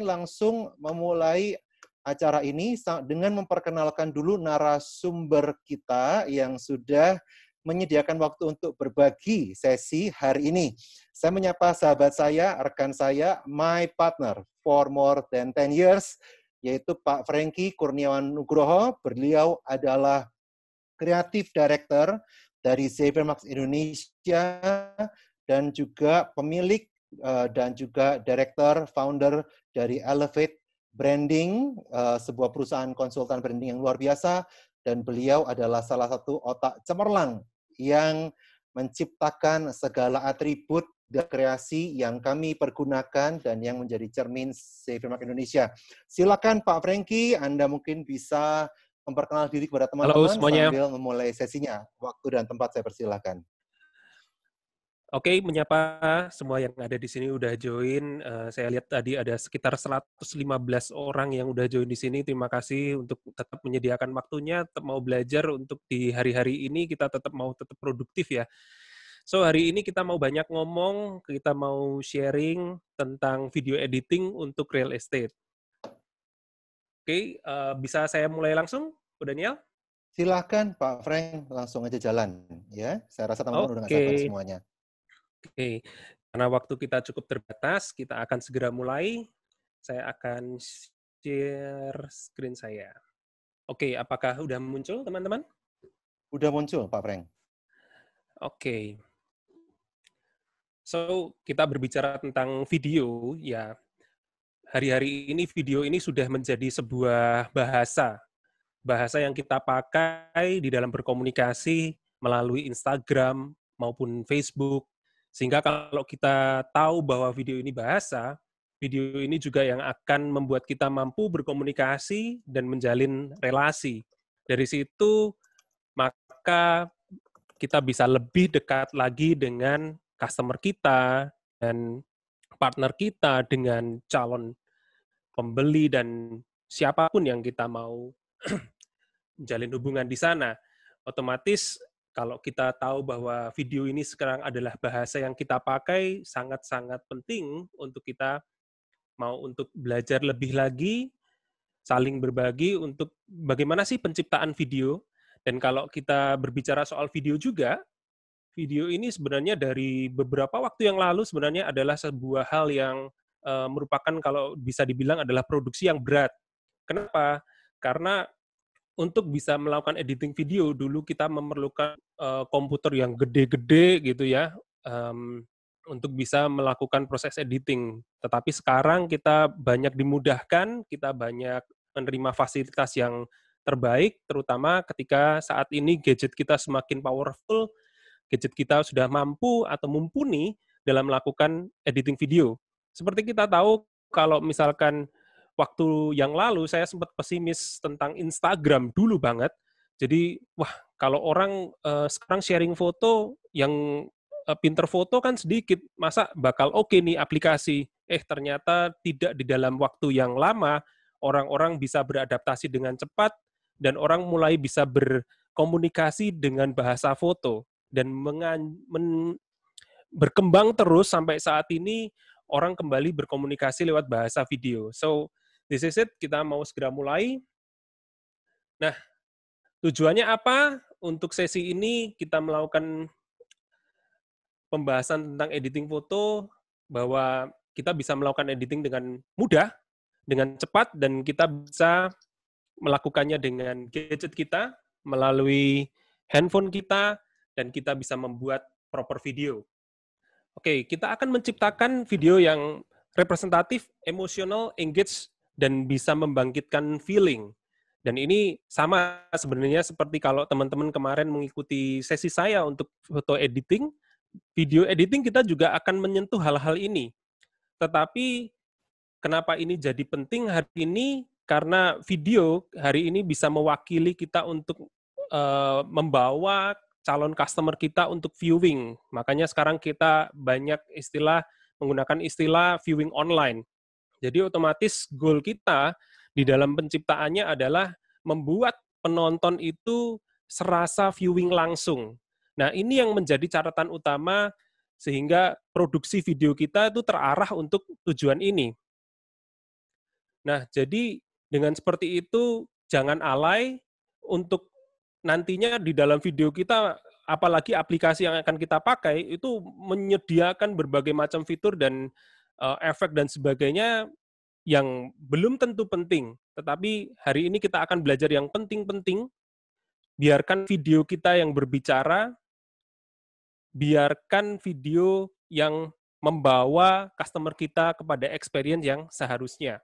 akan langsung memulai acara ini dengan memperkenalkan dulu narasumber kita yang sudah menyediakan waktu untuk berbagi sesi hari ini. Saya menyapa sahabat saya, rekan saya, my partner for more than 10 years, yaitu Pak Franky Kurniawan Nugroho. Beliau adalah kreatif Director dari Max Indonesia dan juga pemilik eh, dan juga Director Founder dari Elevate Branding, eh, sebuah perusahaan konsultan branding yang luar biasa, dan beliau adalah salah satu otak cemerlang yang menciptakan segala atribut dan kreasi yang kami pergunakan dan yang menjadi cermin Safemark Indonesia. Silakan Pak Franky, Anda mungkin bisa memperkenalkan diri kepada teman-teman sambil memulai sesinya. Waktu dan tempat saya persilakan. Oke, okay, menyapa semua yang ada di sini udah join. Uh, saya lihat tadi ada sekitar 115 orang yang udah join di sini. Terima kasih untuk tetap menyediakan waktunya, tetap mau belajar untuk di hari-hari ini kita tetap mau tetap produktif ya. So, hari ini kita mau banyak ngomong, kita mau sharing tentang video editing untuk real estate. Oke, okay, uh, eh, bisa saya mulai langsung, Bu Daniel? Silahkan Pak Frank, langsung aja jalan. ya. Saya rasa teman-teman okay. udah nggak semuanya. Oke, karena waktu kita cukup terbatas, kita akan segera mulai. Saya akan share screen saya. Oke, apakah sudah muncul teman-teman? Udah muncul, Pak Frank. Oke. So, kita berbicara tentang video, ya. Hari-hari ini video ini sudah menjadi sebuah bahasa. Bahasa yang kita pakai di dalam berkomunikasi melalui Instagram maupun Facebook sehingga kalau kita tahu bahwa video ini bahasa, video ini juga yang akan membuat kita mampu berkomunikasi dan menjalin relasi. Dari situ, maka kita bisa lebih dekat lagi dengan customer kita dan partner kita, dengan calon pembeli dan siapapun yang kita mau menjalin hubungan di sana. Otomatis kalau kita tahu bahwa video ini sekarang adalah bahasa yang kita pakai sangat-sangat penting untuk kita mau untuk belajar lebih lagi, saling berbagi untuk bagaimana sih penciptaan video. Dan kalau kita berbicara soal video juga, video ini sebenarnya dari beberapa waktu yang lalu sebenarnya adalah sebuah hal yang eh, merupakan kalau bisa dibilang adalah produksi yang berat. Kenapa? Karena untuk bisa melakukan editing video dulu kita memerlukan uh, komputer yang gede-gede gitu ya um, untuk bisa melakukan proses editing. Tetapi sekarang kita banyak dimudahkan, kita banyak menerima fasilitas yang terbaik, terutama ketika saat ini gadget kita semakin powerful, gadget kita sudah mampu atau mumpuni dalam melakukan editing video. Seperti kita tahu kalau misalkan waktu yang lalu saya sempat pesimis tentang Instagram dulu banget. Jadi, wah, kalau orang uh, sekarang sharing foto yang uh, pinter foto kan sedikit, masa bakal oke okay nih aplikasi. Eh, ternyata tidak di dalam waktu yang lama orang-orang bisa beradaptasi dengan cepat dan orang mulai bisa berkomunikasi dengan bahasa foto dan mengan, men, berkembang terus sampai saat ini orang kembali berkomunikasi lewat bahasa video. So This is it, kita mau segera mulai. Nah, tujuannya apa? Untuk sesi ini kita melakukan pembahasan tentang editing foto, bahwa kita bisa melakukan editing dengan mudah, dengan cepat, dan kita bisa melakukannya dengan gadget kita, melalui handphone kita, dan kita bisa membuat proper video. Oke, kita akan menciptakan video yang representatif, emosional, engage, dan bisa membangkitkan feeling. Dan ini sama sebenarnya seperti kalau teman-teman kemarin mengikuti sesi saya untuk foto editing, video editing kita juga akan menyentuh hal-hal ini. Tetapi kenapa ini jadi penting hari ini? Karena video hari ini bisa mewakili kita untuk uh, membawa calon customer kita untuk viewing. Makanya sekarang kita banyak istilah menggunakan istilah viewing online. Jadi otomatis goal kita di dalam penciptaannya adalah membuat penonton itu serasa viewing langsung. Nah, ini yang menjadi catatan utama sehingga produksi video kita itu terarah untuk tujuan ini. Nah, jadi dengan seperti itu jangan alay untuk nantinya di dalam video kita apalagi aplikasi yang akan kita pakai itu menyediakan berbagai macam fitur dan uh, efek dan sebagainya yang belum tentu penting. Tetapi hari ini kita akan belajar yang penting-penting. Biarkan video kita yang berbicara, biarkan video yang membawa customer kita kepada experience yang seharusnya.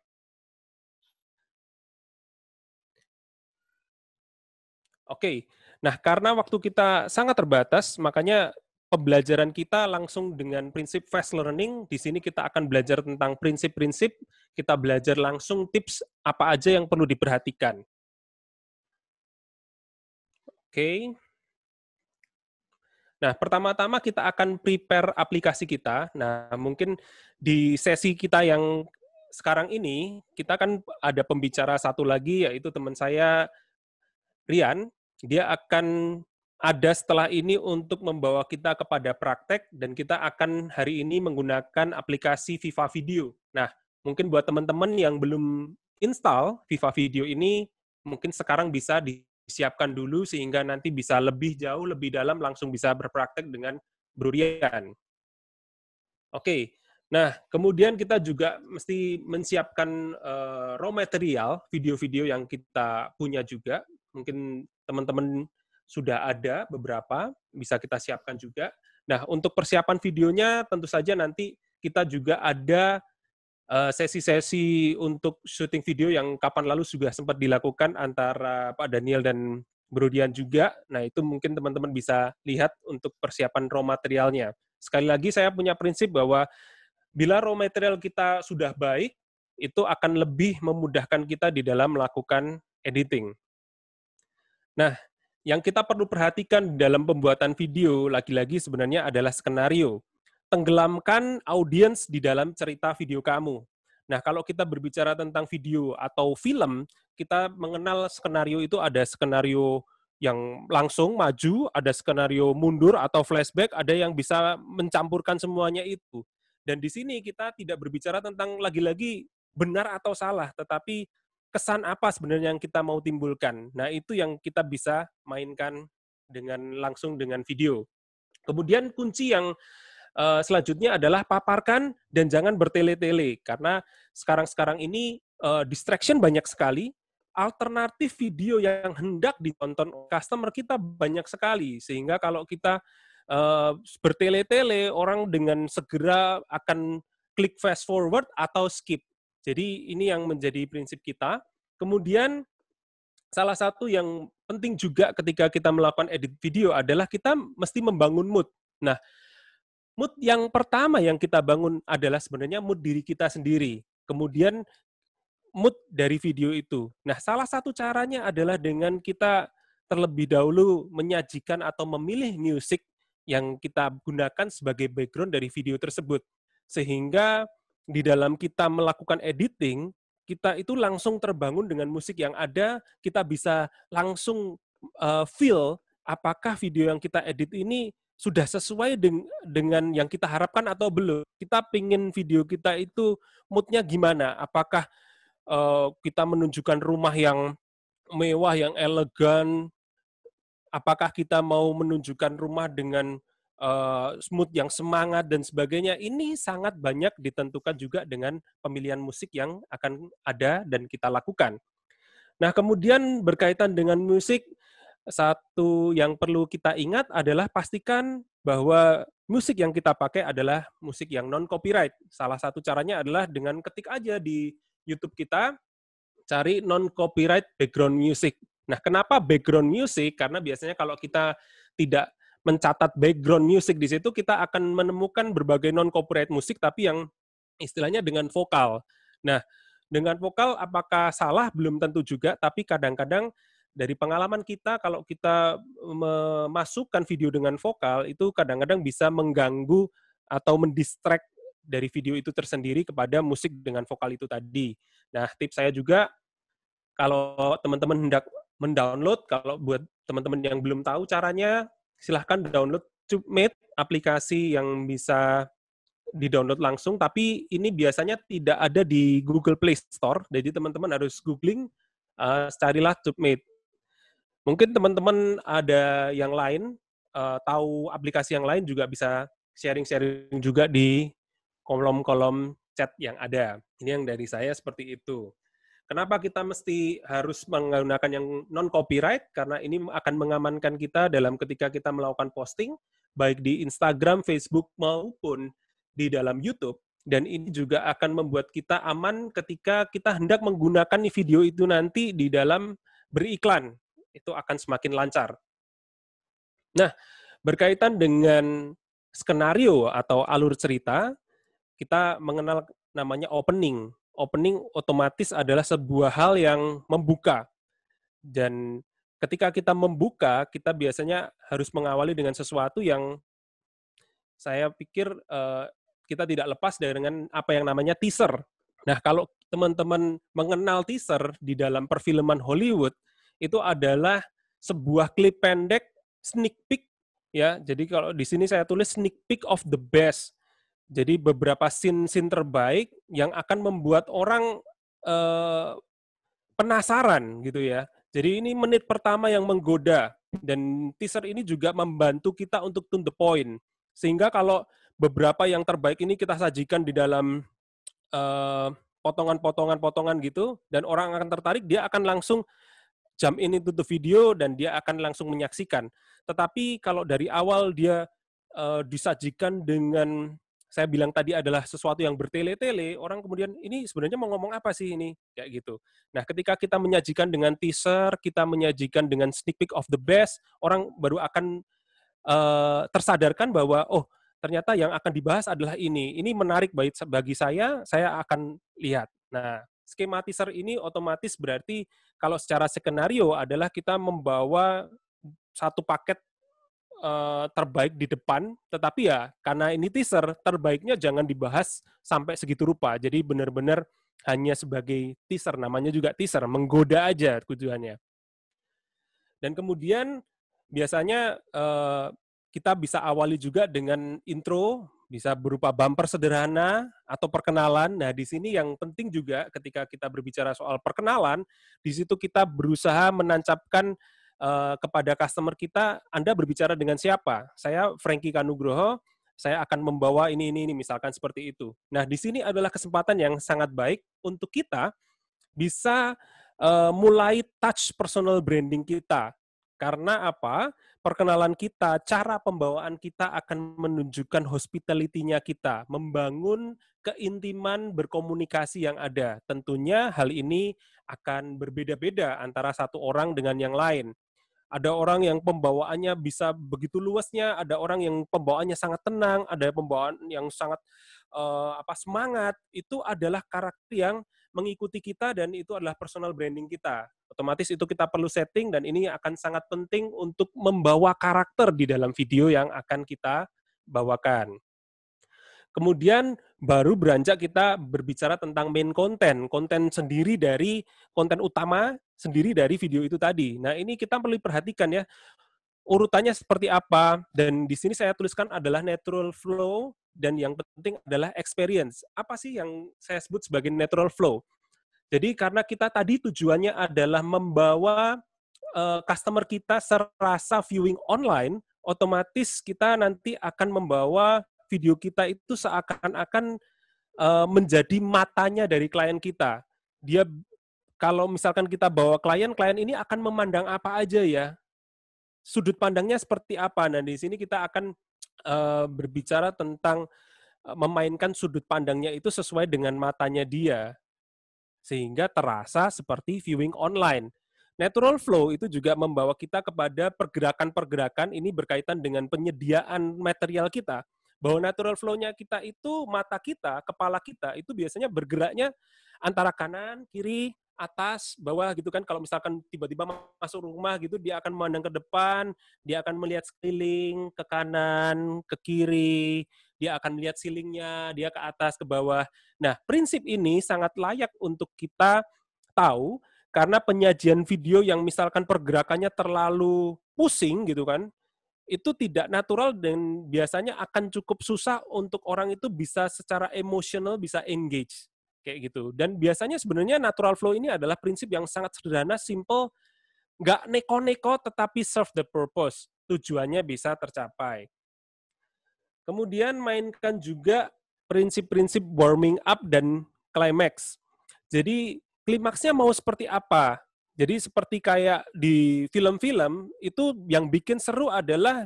Oke, nah karena waktu kita sangat terbatas, makanya pembelajaran kita langsung dengan prinsip fast learning. Di sini kita akan belajar tentang prinsip-prinsip, kita belajar langsung tips apa aja yang perlu diperhatikan. Oke. Nah, pertama-tama kita akan prepare aplikasi kita. Nah, mungkin di sesi kita yang sekarang ini, kita kan ada pembicara satu lagi, yaitu teman saya, Rian. Dia akan ada setelah ini untuk membawa kita kepada praktek dan kita akan hari ini menggunakan aplikasi Viva Video. Nah, mungkin buat teman-teman yang belum install Viva Video ini mungkin sekarang bisa disiapkan dulu sehingga nanti bisa lebih jauh, lebih dalam langsung bisa berpraktek dengan berurian. Oke. Nah, kemudian kita juga mesti menyiapkan uh, raw material video-video yang kita punya juga. Mungkin teman-teman sudah ada beberapa, bisa kita siapkan juga. Nah, untuk persiapan videonya tentu saja nanti kita juga ada eh, sesi-sesi untuk syuting video yang kapan lalu sudah sempat dilakukan antara Pak Daniel dan Brodian juga. Nah, itu mungkin teman-teman bisa lihat untuk persiapan raw materialnya. Sekali lagi saya punya prinsip bahwa bila raw material kita sudah baik, itu akan lebih memudahkan kita di dalam melakukan editing. Nah, yang kita perlu perhatikan dalam pembuatan video lagi-lagi sebenarnya adalah skenario. Tenggelamkan audiens di dalam cerita video kamu. Nah, kalau kita berbicara tentang video atau film, kita mengenal skenario itu ada skenario yang langsung maju, ada skenario mundur atau flashback, ada yang bisa mencampurkan semuanya itu. Dan di sini kita tidak berbicara tentang lagi-lagi benar atau salah, tetapi kesan apa sebenarnya yang kita mau timbulkan. Nah, itu yang kita bisa mainkan dengan langsung dengan video. Kemudian kunci yang uh, selanjutnya adalah paparkan dan jangan bertele-tele karena sekarang-sekarang ini uh, distraction banyak sekali. Alternatif video yang hendak ditonton customer kita banyak sekali sehingga kalau kita uh, bertele-tele orang dengan segera akan klik fast forward atau skip jadi ini yang menjadi prinsip kita. Kemudian salah satu yang penting juga ketika kita melakukan edit video adalah kita mesti membangun mood. Nah, mood yang pertama yang kita bangun adalah sebenarnya mood diri kita sendiri. Kemudian mood dari video itu. Nah, salah satu caranya adalah dengan kita terlebih dahulu menyajikan atau memilih musik yang kita gunakan sebagai background dari video tersebut. Sehingga di dalam kita melakukan editing, kita itu langsung terbangun dengan musik yang ada, kita bisa langsung uh, feel apakah video yang kita edit ini sudah sesuai deng dengan yang kita harapkan atau belum. Kita pingin video kita itu moodnya gimana? Apakah uh, kita menunjukkan rumah yang mewah, yang elegan? Apakah kita mau menunjukkan rumah dengan Smooth eh, yang semangat dan sebagainya ini sangat banyak ditentukan juga dengan pemilihan musik yang akan ada dan kita lakukan. Nah, kemudian berkaitan dengan musik satu yang perlu kita ingat adalah pastikan bahwa musik yang kita pakai adalah musik yang non copyright. Salah satu caranya adalah dengan ketik aja di YouTube kita cari non copyright background music. Nah, kenapa background music? Karena biasanya kalau kita tidak mencatat background music di situ kita akan menemukan berbagai non copyright musik tapi yang istilahnya dengan vokal. Nah, dengan vokal apakah salah belum tentu juga tapi kadang-kadang dari pengalaman kita kalau kita memasukkan video dengan vokal itu kadang-kadang bisa mengganggu atau mendistract dari video itu tersendiri kepada musik dengan vokal itu tadi. Nah, tips saya juga kalau teman-teman hendak mendownload kalau buat teman-teman yang belum tahu caranya silahkan download TubeMate aplikasi yang bisa di-download langsung, tapi ini biasanya tidak ada di Google Play Store, jadi teman-teman harus googling, uh, carilah TubeMate. Mungkin teman-teman ada yang lain, uh, tahu aplikasi yang lain juga bisa sharing-sharing juga di kolom-kolom chat yang ada. Ini yang dari saya seperti itu. Kenapa kita mesti harus menggunakan yang non copyright? Karena ini akan mengamankan kita dalam ketika kita melakukan posting baik di Instagram, Facebook maupun di dalam YouTube dan ini juga akan membuat kita aman ketika kita hendak menggunakan video itu nanti di dalam beriklan. Itu akan semakin lancar. Nah, berkaitan dengan skenario atau alur cerita, kita mengenal namanya opening opening otomatis adalah sebuah hal yang membuka. Dan ketika kita membuka, kita biasanya harus mengawali dengan sesuatu yang saya pikir uh, kita tidak lepas dari dengan apa yang namanya teaser. Nah, kalau teman-teman mengenal teaser di dalam perfilman Hollywood, itu adalah sebuah klip pendek sneak peek ya. Jadi kalau di sini saya tulis sneak peek of the best jadi beberapa scene-scene terbaik yang akan membuat orang eh, penasaran gitu ya. Jadi ini menit pertama yang menggoda dan teaser ini juga membantu kita untuk to the point. Sehingga kalau beberapa yang terbaik ini kita sajikan di dalam potongan eh, potongan-potongan-potongan gitu dan orang akan tertarik dia akan langsung jam in into the video dan dia akan langsung menyaksikan. Tetapi kalau dari awal dia uh, disajikan dengan saya bilang tadi adalah sesuatu yang bertele-tele, orang kemudian ini sebenarnya mau ngomong apa sih ini? Kayak gitu. Nah, ketika kita menyajikan dengan teaser, kita menyajikan dengan sneak peek of the best, orang baru akan uh, tersadarkan bahwa oh, ternyata yang akan dibahas adalah ini. Ini menarik bagi saya, saya akan lihat. Nah, skema teaser ini otomatis berarti kalau secara skenario adalah kita membawa satu paket Eh, terbaik di depan, tetapi ya karena ini teaser, terbaiknya jangan dibahas sampai segitu rupa. Jadi benar-benar hanya sebagai teaser, namanya juga teaser, menggoda aja tujuannya. Dan kemudian biasanya uh, kita bisa awali juga dengan intro, bisa berupa bumper sederhana atau perkenalan. Nah, di sini yang penting juga ketika kita berbicara soal perkenalan, di situ kita berusaha menancapkan Eh, kepada customer kita, Anda berbicara dengan siapa? Saya Frankie Kanugroho, saya akan membawa ini, ini, ini, misalkan seperti itu. Nah, di sini adalah kesempatan yang sangat baik untuk kita bisa uh, mulai touch personal branding kita. Karena apa? Perkenalan kita, cara pembawaan kita akan menunjukkan hospitality-nya kita, membangun keintiman berkomunikasi yang ada. Tentunya hal ini akan berbeda-beda antara satu orang dengan yang lain. Ada orang yang pembawaannya bisa begitu luasnya, ada orang yang pembawaannya sangat tenang, ada pembawaan yang sangat uh, apa semangat. Itu adalah karakter yang mengikuti kita dan itu adalah personal branding kita. Otomatis itu kita perlu setting dan ini akan sangat penting untuk membawa karakter di dalam video yang akan kita bawakan. Kemudian baru beranjak kita berbicara tentang main konten, konten sendiri dari konten utama sendiri dari video itu tadi. Nah, ini kita perlu perhatikan ya. Urutannya seperti apa dan di sini saya tuliskan adalah natural flow dan yang penting adalah experience. Apa sih yang saya sebut sebagai natural flow? Jadi karena kita tadi tujuannya adalah membawa uh, customer kita serasa viewing online, otomatis kita nanti akan membawa video kita itu seakan-akan uh, menjadi matanya dari klien kita. Dia kalau misalkan kita bawa klien, klien ini akan memandang apa aja ya. Sudut pandangnya seperti apa? Nah, di sini kita akan uh, berbicara tentang eh, memainkan sudut pandangnya itu sesuai dengan matanya dia. Sehingga terasa seperti viewing online. Natural flow itu juga membawa kita kepada pergerakan-pergerakan ini berkaitan dengan penyediaan material kita bahwa natural flow-nya kita itu mata kita, kepala kita itu biasanya bergeraknya antara kanan, kiri, atas, bawah gitu kan. Kalau misalkan tiba-tiba masuk rumah gitu dia akan memandang ke depan, dia akan melihat sekeliling, ke kanan, ke kiri, dia akan melihat silingnya, dia ke atas, ke bawah. Nah, prinsip ini sangat layak untuk kita tahu karena penyajian video yang misalkan pergerakannya terlalu pusing gitu kan itu tidak natural dan biasanya akan cukup susah untuk orang itu bisa secara emosional bisa engage kayak gitu. Dan biasanya sebenarnya natural flow ini adalah prinsip yang sangat sederhana, simple, nggak neko-neko tetapi serve the purpose. Tujuannya bisa tercapai. Kemudian mainkan juga prinsip-prinsip warming up dan climax. Jadi klimaksnya mau seperti apa? Jadi seperti kayak di film-film itu yang bikin seru adalah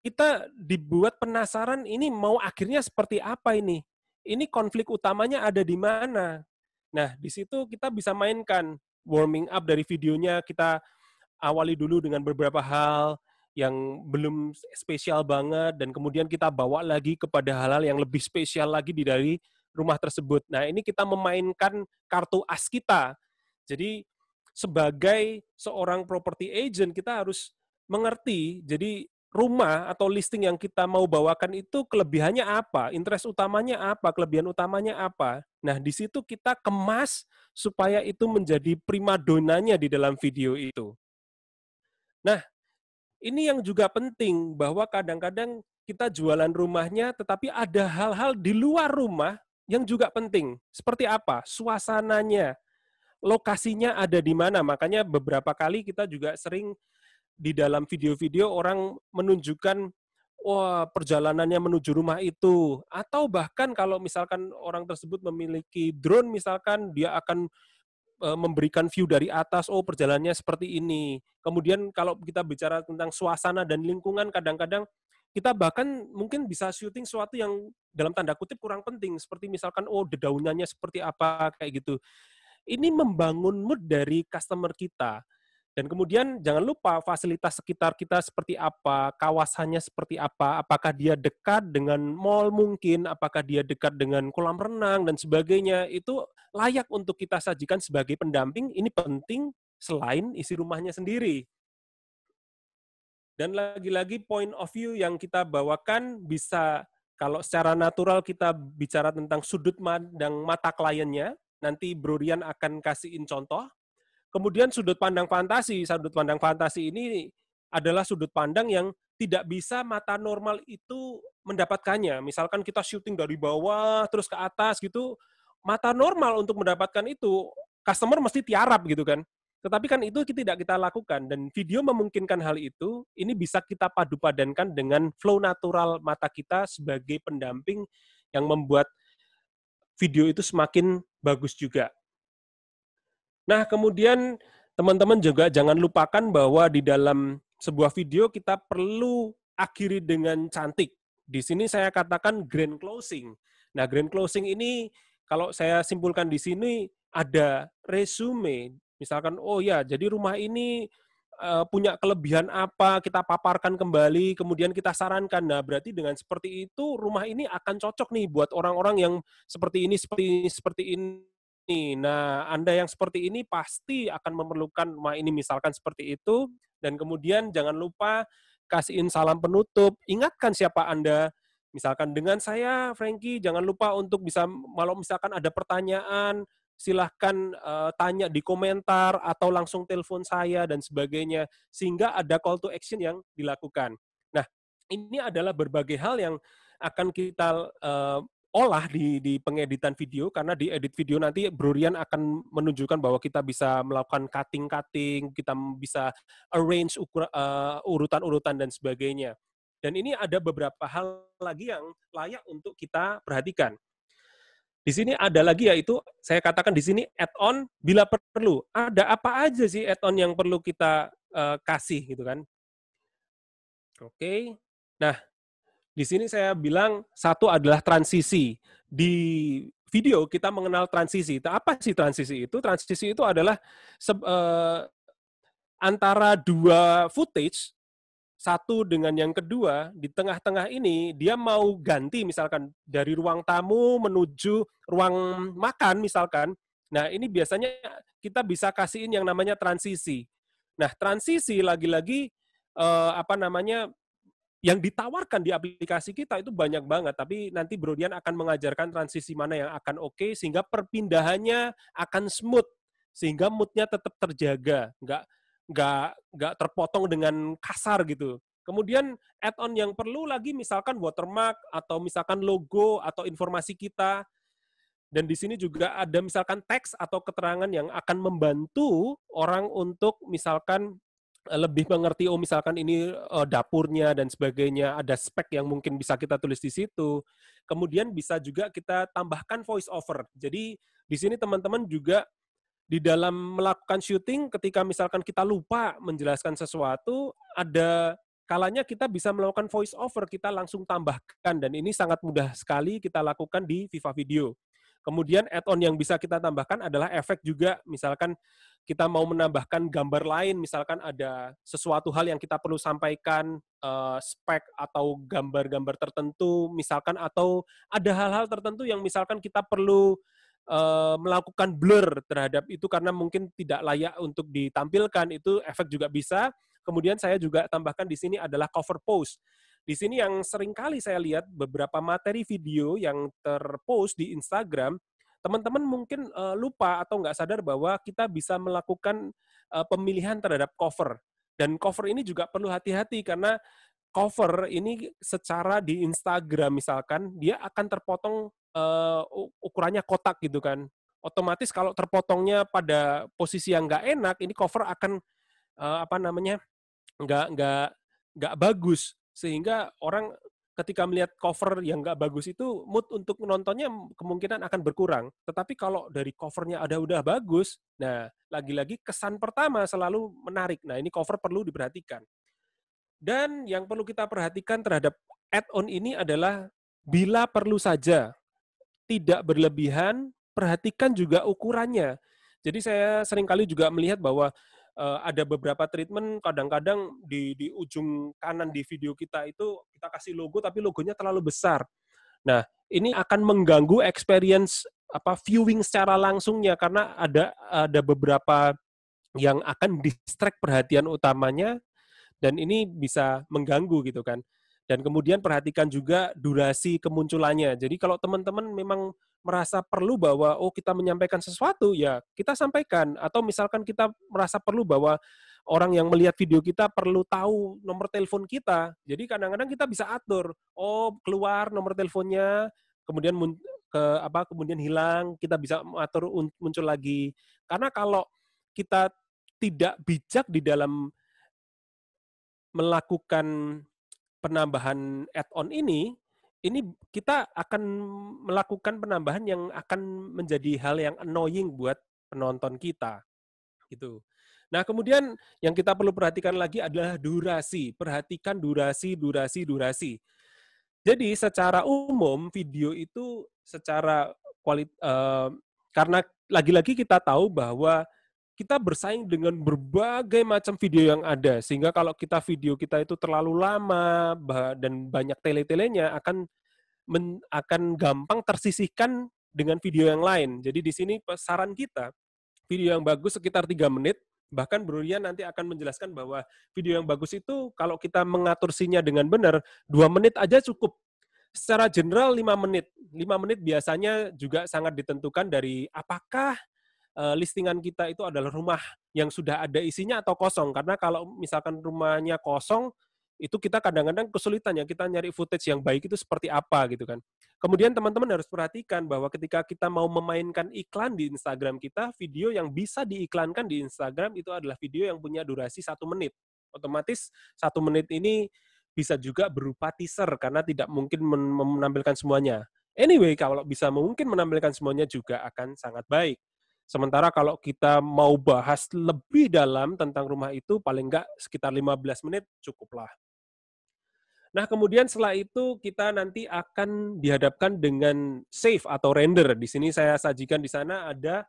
kita dibuat penasaran ini mau akhirnya seperti apa ini? Ini konflik utamanya ada di mana? Nah, di situ kita bisa mainkan warming up dari videonya kita awali dulu dengan beberapa hal yang belum spesial banget dan kemudian kita bawa lagi kepada hal-hal yang lebih spesial lagi di dari rumah tersebut. Nah, ini kita memainkan kartu as kita. Jadi sebagai seorang property agent kita harus mengerti jadi rumah atau listing yang kita mau bawakan itu kelebihannya apa, interest utamanya apa, kelebihan utamanya apa. Nah, di situ kita kemas supaya itu menjadi primadonanya di dalam video itu. Nah, ini yang juga penting bahwa kadang-kadang kita jualan rumahnya tetapi ada hal-hal di luar rumah yang juga penting. Seperti apa? Suasananya, lokasinya ada di mana. Makanya beberapa kali kita juga sering di dalam video-video orang menunjukkan wah perjalanannya menuju rumah itu atau bahkan kalau misalkan orang tersebut memiliki drone misalkan dia akan e, memberikan view dari atas, oh perjalanannya seperti ini. Kemudian kalau kita bicara tentang suasana dan lingkungan, kadang-kadang kita bahkan mungkin bisa syuting sesuatu yang dalam tanda kutip kurang penting, seperti misalkan oh dedaunannya seperti apa kayak gitu ini membangun mood dari customer kita. Dan kemudian jangan lupa fasilitas sekitar kita seperti apa, kawasannya seperti apa, apakah dia dekat dengan mall mungkin, apakah dia dekat dengan kolam renang dan sebagainya. Itu layak untuk kita sajikan sebagai pendamping, ini penting selain isi rumahnya sendiri. Dan lagi-lagi point of view yang kita bawakan bisa kalau secara natural kita bicara tentang sudut pandang mata kliennya, nanti Bro Rian akan kasihin contoh. Kemudian sudut pandang fantasi, sudut pandang fantasi ini adalah sudut pandang yang tidak bisa mata normal itu mendapatkannya. Misalkan kita syuting dari bawah terus ke atas gitu, mata normal untuk mendapatkan itu customer mesti tiarap gitu kan. Tetapi kan itu tidak kita lakukan dan video memungkinkan hal itu. Ini bisa kita padu padankan dengan flow natural mata kita sebagai pendamping yang membuat video itu semakin bagus juga. Nah, kemudian teman-teman juga jangan lupakan bahwa di dalam sebuah video kita perlu akhiri dengan cantik. Di sini saya katakan grand closing. Nah, grand closing ini kalau saya simpulkan di sini ada resume. Misalkan, oh ya, jadi rumah ini Eh, punya kelebihan apa, kita paparkan kembali, kemudian kita sarankan. Nah, berarti dengan seperti itu rumah ini akan cocok nih buat orang-orang yang seperti ini, seperti ini, seperti ini. Nah, Anda yang seperti ini pasti akan memerlukan rumah ini misalkan seperti itu dan kemudian jangan lupa kasihin salam penutup, ingatkan siapa Anda Misalkan dengan saya, Frankie, jangan lupa untuk bisa, kalau misalkan ada pertanyaan, silahkan uh, tanya di komentar atau langsung telepon saya dan sebagainya sehingga ada call to action yang dilakukan. Nah, ini adalah berbagai hal yang akan kita uh, olah di di pengeditan video karena di edit video nanti Brurian akan menunjukkan bahwa kita bisa melakukan cutting-cutting, kita bisa arrange eh, urutan-urutan uh, dan sebagainya. Dan ini ada beberapa hal lagi yang layak untuk kita perhatikan. Di sini ada lagi yaitu saya katakan di sini add-on bila perlu. Ada apa aja sih add-on yang perlu kita uh, kasih gitu kan? Oke. Okay. Nah, di sini saya bilang satu adalah transisi. Di video kita mengenal transisi. Apa sih transisi itu? Transisi itu adalah uh, antara dua footage satu dengan yang kedua, di tengah-tengah ini dia mau ganti misalkan dari ruang tamu menuju ruang makan misalkan. Nah, ini biasanya kita bisa kasihin yang namanya transisi. Nah, transisi lagi-lagi eh, apa namanya yang ditawarkan di aplikasi kita itu banyak banget, tapi nanti Bro akan mengajarkan transisi mana yang akan oke okay, sehingga perpindahannya akan smooth sehingga moodnya tetap terjaga, nggak nggak nggak terpotong dengan kasar gitu. Kemudian add-on yang perlu lagi misalkan watermark atau misalkan logo atau informasi kita. Dan di sini juga ada misalkan teks atau keterangan yang akan membantu orang untuk misalkan eh, lebih mengerti oh misalkan ini eh, dapurnya dan sebagainya ada spek yang mungkin bisa kita tulis di situ kemudian bisa juga kita tambahkan voice over jadi di sini teman-teman juga di dalam melakukan syuting ketika misalkan kita lupa menjelaskan sesuatu ada kalanya kita bisa melakukan voice over kita langsung tambahkan dan ini sangat mudah sekali kita lakukan di Viva Video. Kemudian add-on yang bisa kita tambahkan adalah efek juga misalkan kita mau menambahkan gambar lain misalkan ada sesuatu hal yang kita perlu sampaikan uh, spek atau gambar-gambar tertentu misalkan atau ada hal-hal tertentu yang misalkan kita perlu Eh, melakukan blur terhadap itu karena mungkin tidak layak untuk ditampilkan itu efek juga bisa. Kemudian saya juga tambahkan di sini adalah cover post. Di sini yang sering kali saya lihat beberapa materi video yang terpost di Instagram, teman-teman mungkin eh, lupa atau nggak sadar bahwa kita bisa melakukan eh, pemilihan terhadap cover. Dan cover ini juga perlu hati-hati karena cover ini secara di Instagram misalkan dia akan terpotong uh, ukurannya kotak gitu kan. Otomatis kalau terpotongnya pada posisi yang nggak enak, ini cover akan uh, apa namanya nggak nggak nggak bagus sehingga orang ketika melihat cover yang nggak bagus itu mood untuk menontonnya kemungkinan akan berkurang. Tetapi kalau dari covernya ada udah bagus, nah lagi-lagi kesan pertama selalu menarik. Nah ini cover perlu diperhatikan. Dan yang perlu kita perhatikan terhadap add-on ini adalah bila perlu saja tidak berlebihan, perhatikan juga ukurannya. Jadi saya seringkali juga melihat bahwa ada beberapa treatment kadang-kadang di di ujung kanan di video kita itu kita kasih logo tapi logonya terlalu besar. Nah, ini akan mengganggu experience apa viewing secara langsungnya karena ada ada beberapa yang akan distract perhatian utamanya dan ini bisa mengganggu gitu kan. Dan kemudian perhatikan juga durasi kemunculannya. Jadi kalau teman-teman memang merasa perlu bahwa oh kita menyampaikan sesuatu ya kita sampaikan atau misalkan kita merasa perlu bahwa orang yang melihat video kita perlu tahu nomor telepon kita. Jadi kadang-kadang kita bisa atur, oh keluar nomor teleponnya, kemudian ke apa kemudian hilang, kita bisa atur muncul lagi. Karena kalau kita tidak bijak di dalam melakukan penambahan add-on ini, ini kita akan melakukan penambahan yang akan menjadi hal yang annoying buat penonton kita. Gitu. Nah, kemudian yang kita perlu perhatikan lagi adalah durasi. Perhatikan durasi, durasi, durasi. Jadi secara umum video itu secara kualitas uh, eh, karena lagi-lagi kita tahu bahwa kita bersaing dengan berbagai macam video yang ada sehingga kalau kita video kita itu terlalu lama dan banyak tele-telenya akan men, akan gampang tersisihkan dengan video yang lain. Jadi di sini saran kita video yang bagus sekitar 3 menit bahkan Bro nanti akan menjelaskan bahwa video yang bagus itu kalau kita mengatur sinya dengan benar 2 menit aja cukup. Secara general 5 menit. 5 menit biasanya juga sangat ditentukan dari apakah Eh, listingan kita itu adalah rumah yang sudah ada isinya atau kosong. Karena kalau misalkan rumahnya kosong, itu kita kadang-kadang kesulitan ya kita nyari footage yang baik itu seperti apa gitu kan. Kemudian teman-teman harus perhatikan bahwa ketika kita mau memainkan iklan di Instagram kita, video yang bisa diiklankan di Instagram itu adalah video yang punya durasi satu menit. Otomatis satu menit ini bisa juga berupa teaser karena tidak mungkin menampilkan semuanya. Anyway, kalau bisa mungkin menampilkan semuanya juga akan sangat baik. Sementara kalau kita mau bahas lebih dalam tentang rumah itu, paling nggak sekitar 15 menit cukuplah. Nah, kemudian setelah itu kita nanti akan dihadapkan dengan save atau render. Di sini saya sajikan di sana ada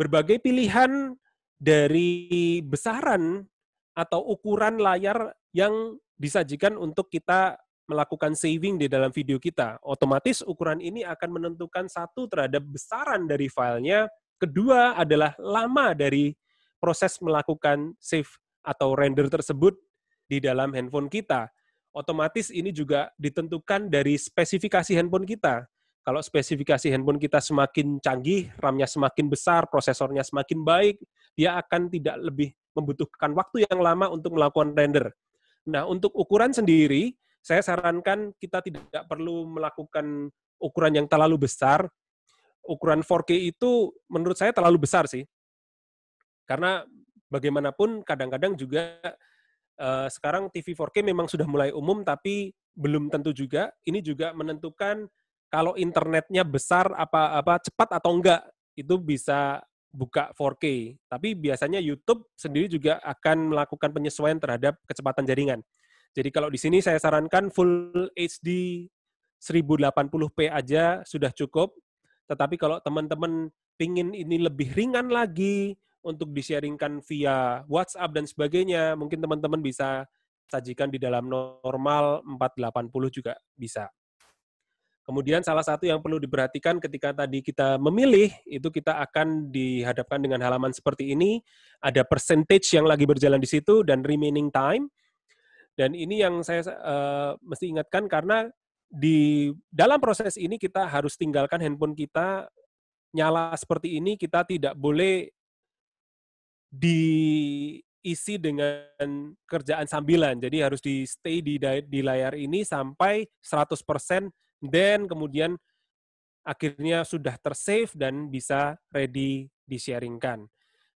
berbagai pilihan dari besaran atau ukuran layar yang disajikan untuk kita melakukan saving di dalam video kita. Otomatis ukuran ini akan menentukan satu terhadap besaran dari filenya, Kedua adalah lama dari proses melakukan save atau render tersebut di dalam handphone kita. Otomatis ini juga ditentukan dari spesifikasi handphone kita. Kalau spesifikasi handphone kita semakin canggih, RAM-nya semakin besar, prosesornya semakin baik, dia akan tidak lebih membutuhkan waktu yang lama untuk melakukan render. Nah, untuk ukuran sendiri, saya sarankan kita tidak perlu melakukan ukuran yang terlalu besar, ukuran 4K itu menurut saya terlalu besar sih. Karena bagaimanapun kadang-kadang juga uh, sekarang TV 4K memang sudah mulai umum tapi belum tentu juga ini juga menentukan kalau internetnya besar apa apa cepat atau enggak itu bisa buka 4K. Tapi biasanya YouTube sendiri juga akan melakukan penyesuaian terhadap kecepatan jaringan. Jadi kalau di sini saya sarankan full HD 1080p aja sudah cukup tetapi kalau teman-teman pingin ini lebih ringan lagi untuk disiarkan via WhatsApp dan sebagainya, mungkin teman-teman bisa sajikan di dalam normal 480 juga bisa. Kemudian salah satu yang perlu diperhatikan ketika tadi kita memilih, itu kita akan dihadapkan dengan halaman seperti ini. Ada percentage yang lagi berjalan di situ dan remaining time. Dan ini yang saya uh, mesti ingatkan karena di dalam proses ini kita harus tinggalkan handphone kita nyala seperti ini kita tidak boleh diisi dengan kerjaan sambilan. Jadi harus di stay di di layar ini sampai 100% dan kemudian akhirnya sudah tersave dan bisa ready di-sharingkan.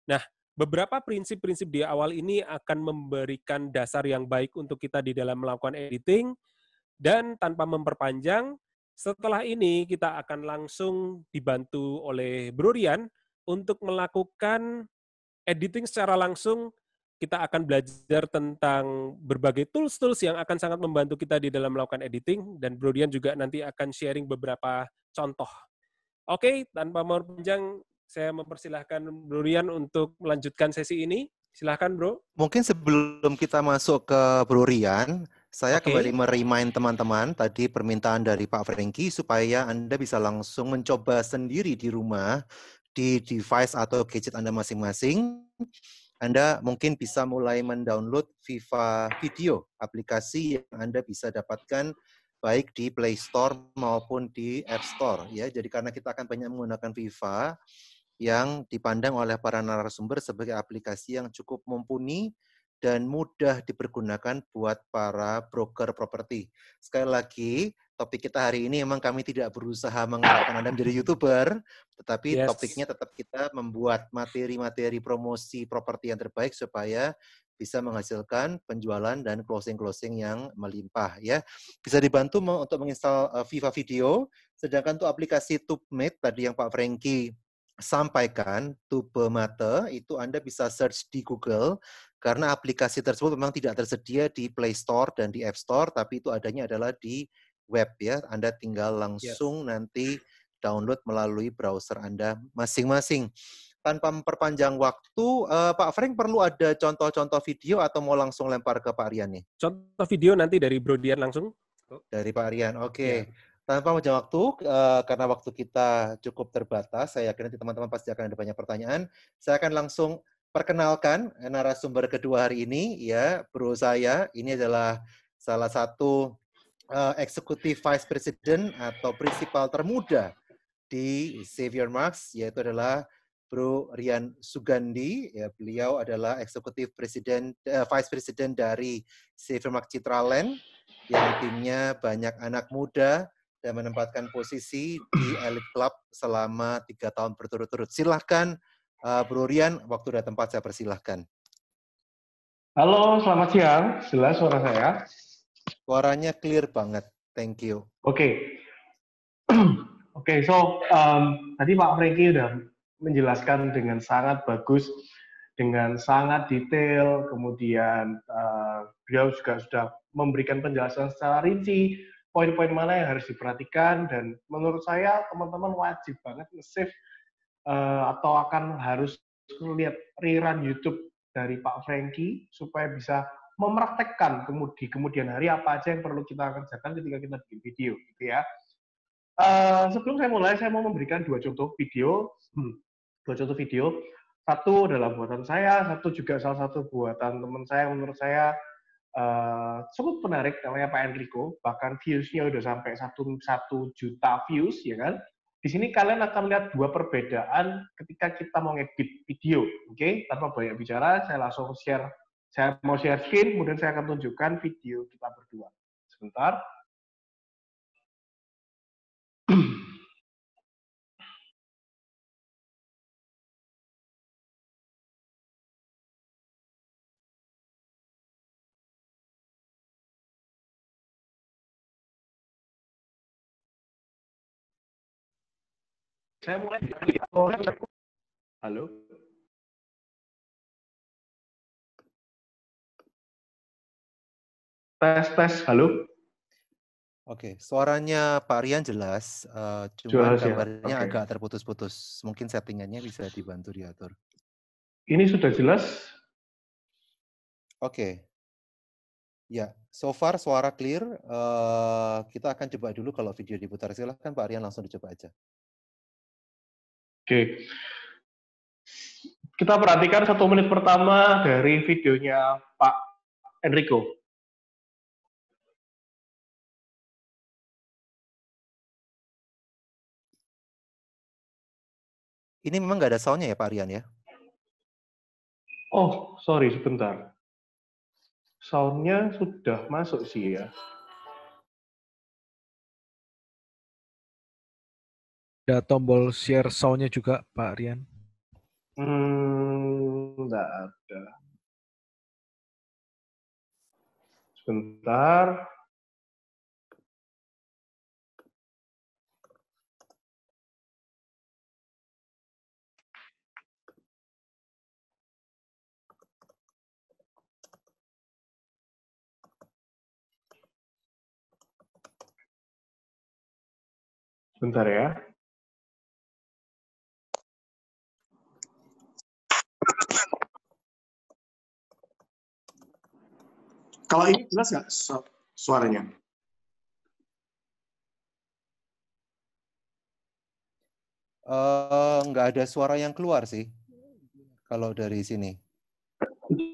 Nah, beberapa prinsip-prinsip di awal ini akan memberikan dasar yang baik untuk kita di dalam melakukan editing dan tanpa memperpanjang, setelah ini kita akan langsung dibantu oleh Bro Rian untuk melakukan editing secara langsung. Kita akan belajar tentang berbagai tools-tools yang akan sangat membantu kita di dalam melakukan editing, dan Bro Rian juga nanti akan sharing beberapa contoh. Oke, tanpa memperpanjang, saya mempersilahkan Bro Rian untuk melanjutkan sesi ini. Silahkan, Bro. Mungkin sebelum kita masuk ke Bro Rian, saya okay. kembali merimain teman-teman tadi permintaan dari Pak Franky supaya Anda bisa langsung mencoba sendiri di rumah di device atau gadget Anda masing-masing. Anda mungkin bisa mulai mendownload Viva Video, aplikasi yang Anda bisa dapatkan baik di Play Store maupun di App Store ya. Jadi karena kita akan banyak menggunakan Viva yang dipandang oleh para narasumber sebagai aplikasi yang cukup mumpuni dan mudah dipergunakan buat para broker properti. Sekali lagi, topik kita hari ini memang kami tidak berusaha mengarahkan Anda menjadi YouTuber, tetapi yes. topiknya tetap kita membuat materi-materi promosi properti yang terbaik supaya bisa menghasilkan penjualan dan closing-closing yang melimpah ya. Bisa dibantu untuk menginstal eh, Viva Video, sedangkan untuk aplikasi TubeMate tadi yang Pak Franky sampaikan, TubeMate itu Anda bisa search di Google karena aplikasi tersebut memang tidak tersedia di Play Store dan di App Store, tapi itu adanya adalah di web ya. Anda tinggal ya. langsung yeah. nanti download melalui browser Anda masing-masing. Tanpa memperpanjang waktu, uh, Pak Frank perlu ada contoh-contoh video atau mau langsung lempar ke Pak Rian nih? Contoh video nanti dari Bro Dian langsung. Dari Pak Rian, oke. Okay. Ya. Yeah tanpa menjam waktu eh, karena waktu kita cukup terbatas saya yakin nanti teman-teman pasti akan ada banyak pertanyaan saya akan langsung perkenalkan eh, narasumber kedua hari ini ya bro saya ini adalah salah satu uh, eh, eksekutif vice president atau principal termuda di Xavier Max, yaitu adalah Bro Rian Sugandi ya beliau adalah eksekutif presiden uh, eh, vice president dari Xavier Max Citraland yang timnya banyak anak muda dan menempatkan posisi di elite club selama tiga tahun berturut-turut. Silahkan Uh, Bro Rian, waktu dan tempat saya persilahkan. Halo, selamat siang. Jelas suara saya? Suaranya clear banget. Thank you. Oke. Okay. Oke, okay, so um, tadi Pak Franky udah menjelaskan dengan sangat bagus, dengan sangat detail, kemudian uh, beliau juga sudah memberikan penjelasan secara rinci poin-poin mana yang harus diperhatikan dan menurut saya teman-teman wajib banget nge-save uh, atau akan harus melihat rerun YouTube dari Pak Franky supaya bisa mempraktekkan kemudian kemudian hari apa aja yang perlu kita kerjakan ketika kita bikin video gitu ya. Uh, sebelum saya mulai, saya mau memberikan dua contoh video, hmm, dua contoh video. Satu adalah buatan saya, satu juga salah satu buatan teman saya menurut saya uh, cukup menarik namanya Pak Enrico, bahkan viewsnya udah sampai satu satu juta views ya kan. Di sini kalian akan melihat dua perbedaan ketika kita mau ngedit video. Oke, okay? tanpa banyak bicara, saya langsung share. Saya mau share screen, kemudian saya akan tunjukkan video kita berdua. Sebentar. Saya mulai dari Halo. Tes tes, halo. Oke, suaranya Pak Rian jelas, uh, cuma jelas, ya? okay. agak terputus-putus. Mungkin settingannya bisa dibantu diatur. Ini sudah jelas? Oke. Okay. Ya, so far suara clear. Uh, kita akan coba dulu kalau video diputar. Silahkan Pak Rian langsung dicoba aja. Oke. Kita perhatikan satu menit pertama dari videonya Pak Enrico. Ini memang nggak ada soundnya ya Pak Rian ya? Oh, sorry sebentar. Soundnya sudah masuk sih ya. Ada tombol share sound juga, Pak Rian? Hmm, enggak ada. Sebentar. Sebentar ya. Kalau ini jelas nggak su suaranya? Uh, ada suara yang keluar sih kalau dari sini.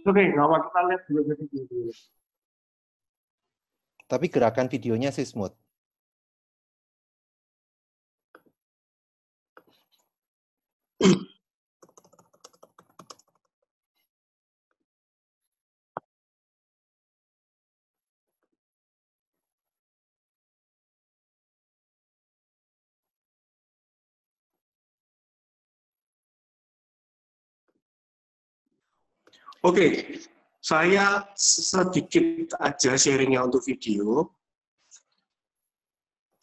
Oke, okay, nggak apa kita lihat dulu. Tapi gerakan videonya sih smooth. Oke, saya sedikit aja sharingnya untuk video.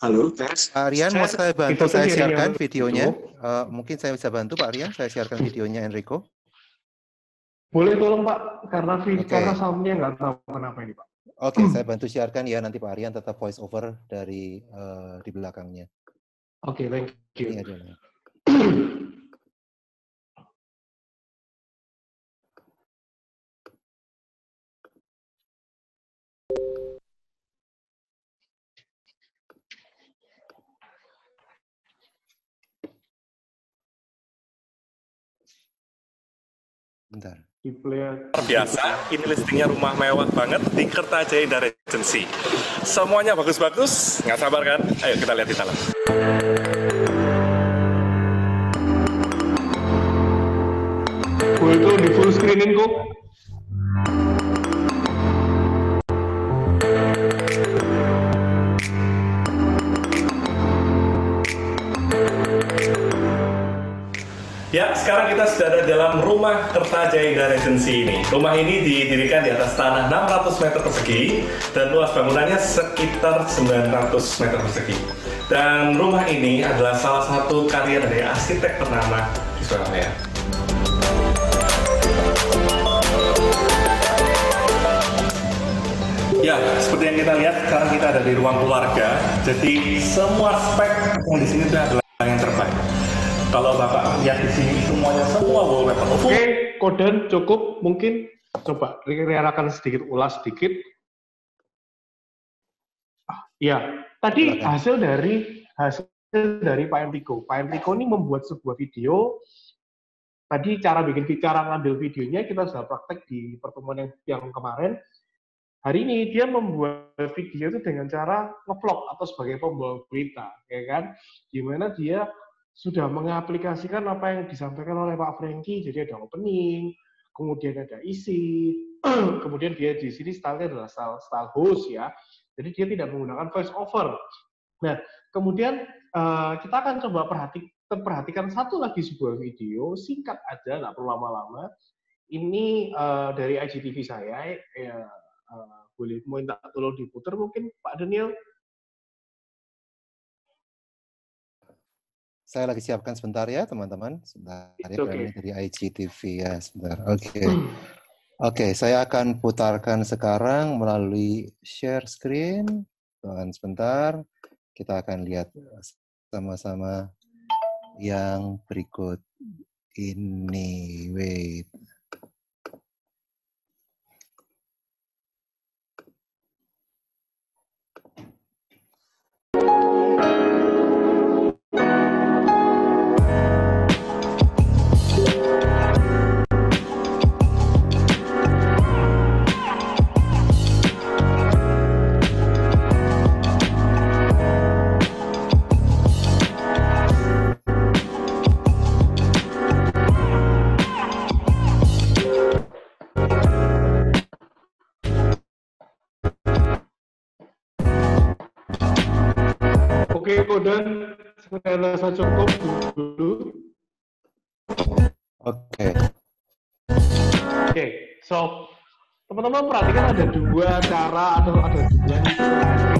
Halo, tes. Pak Rian, saya, mau saya bantu saya siarkan videonya? Uh, mungkin saya bisa bantu Pak Rian, saya siarkan hmm. videonya Enrico. Boleh tolong Pak, karena okay. karena soundnya nggak tahu kenapa ini Pak. Oke, okay, saya bantu siarkan ya nanti Pak Rian tetap voice over dari uh, di belakangnya. Oke, okay, thank you. bentar. biasa ini listingnya rumah mewah banget di Kertajaya Indah Regency. Semuanya bagus-bagus, nggak sabar kan? Ayo kita lihat di dalam. Full itu di full screenin kok. Ya, sekarang kita sudah ada dalam rumah Kertajaya Indah Regency ini. Rumah ini didirikan di atas tanah 600 meter persegi dan luas bangunannya sekitar 900 meter persegi. Dan rumah ini adalah salah satu karya dari arsitek ternama di Surabaya. Ya, seperti yang kita lihat, sekarang kita ada di ruang keluarga. Jadi semua spek yang di sini sudah adalah kalau Bapak lihat di sini semuanya semua wallpaper. Oke, okay, koden cukup mungkin coba diarahkan sedikit ulas sedikit. Ah, ya, tadi Silahkan. hasil dari hasil dari Pak Enrico. Pak Enrico ini membuat sebuah video tadi cara bikin cara ngambil videonya kita sudah praktek di pertemuan yang, yang kemarin. Hari ini dia membuat video itu dengan cara ngevlog atau sebagai pembawa berita, ya kan? Gimana dia sudah mengaplikasikan apa yang disampaikan oleh Pak Franky, jadi ada opening, kemudian ada isi, kemudian dia di sini stylenya adalah style, style host ya, jadi dia tidak menggunakan voice over. Nah, kemudian eh, kita akan coba perhati, perhatikan satu lagi sebuah video, singkat aja, nggak perlu lama-lama. Ini eh, dari IGTV saya, ya, uh, boleh minta tolong diputar mungkin Pak Daniel saya lagi siapkan sebentar ya teman-teman. Sebentar ya, okay. dari IGTV ya sebentar. Hmm. Oke. Okay. Oke, okay, saya akan putarkan sekarang melalui share screen. Tahan sebentar. Kita akan lihat sama-sama yang berikut ini. Wait. Oke, Kodan, saya rasa cukup dulu. Oke. Oke, so teman-teman perhatikan ada dua cara atau ada dua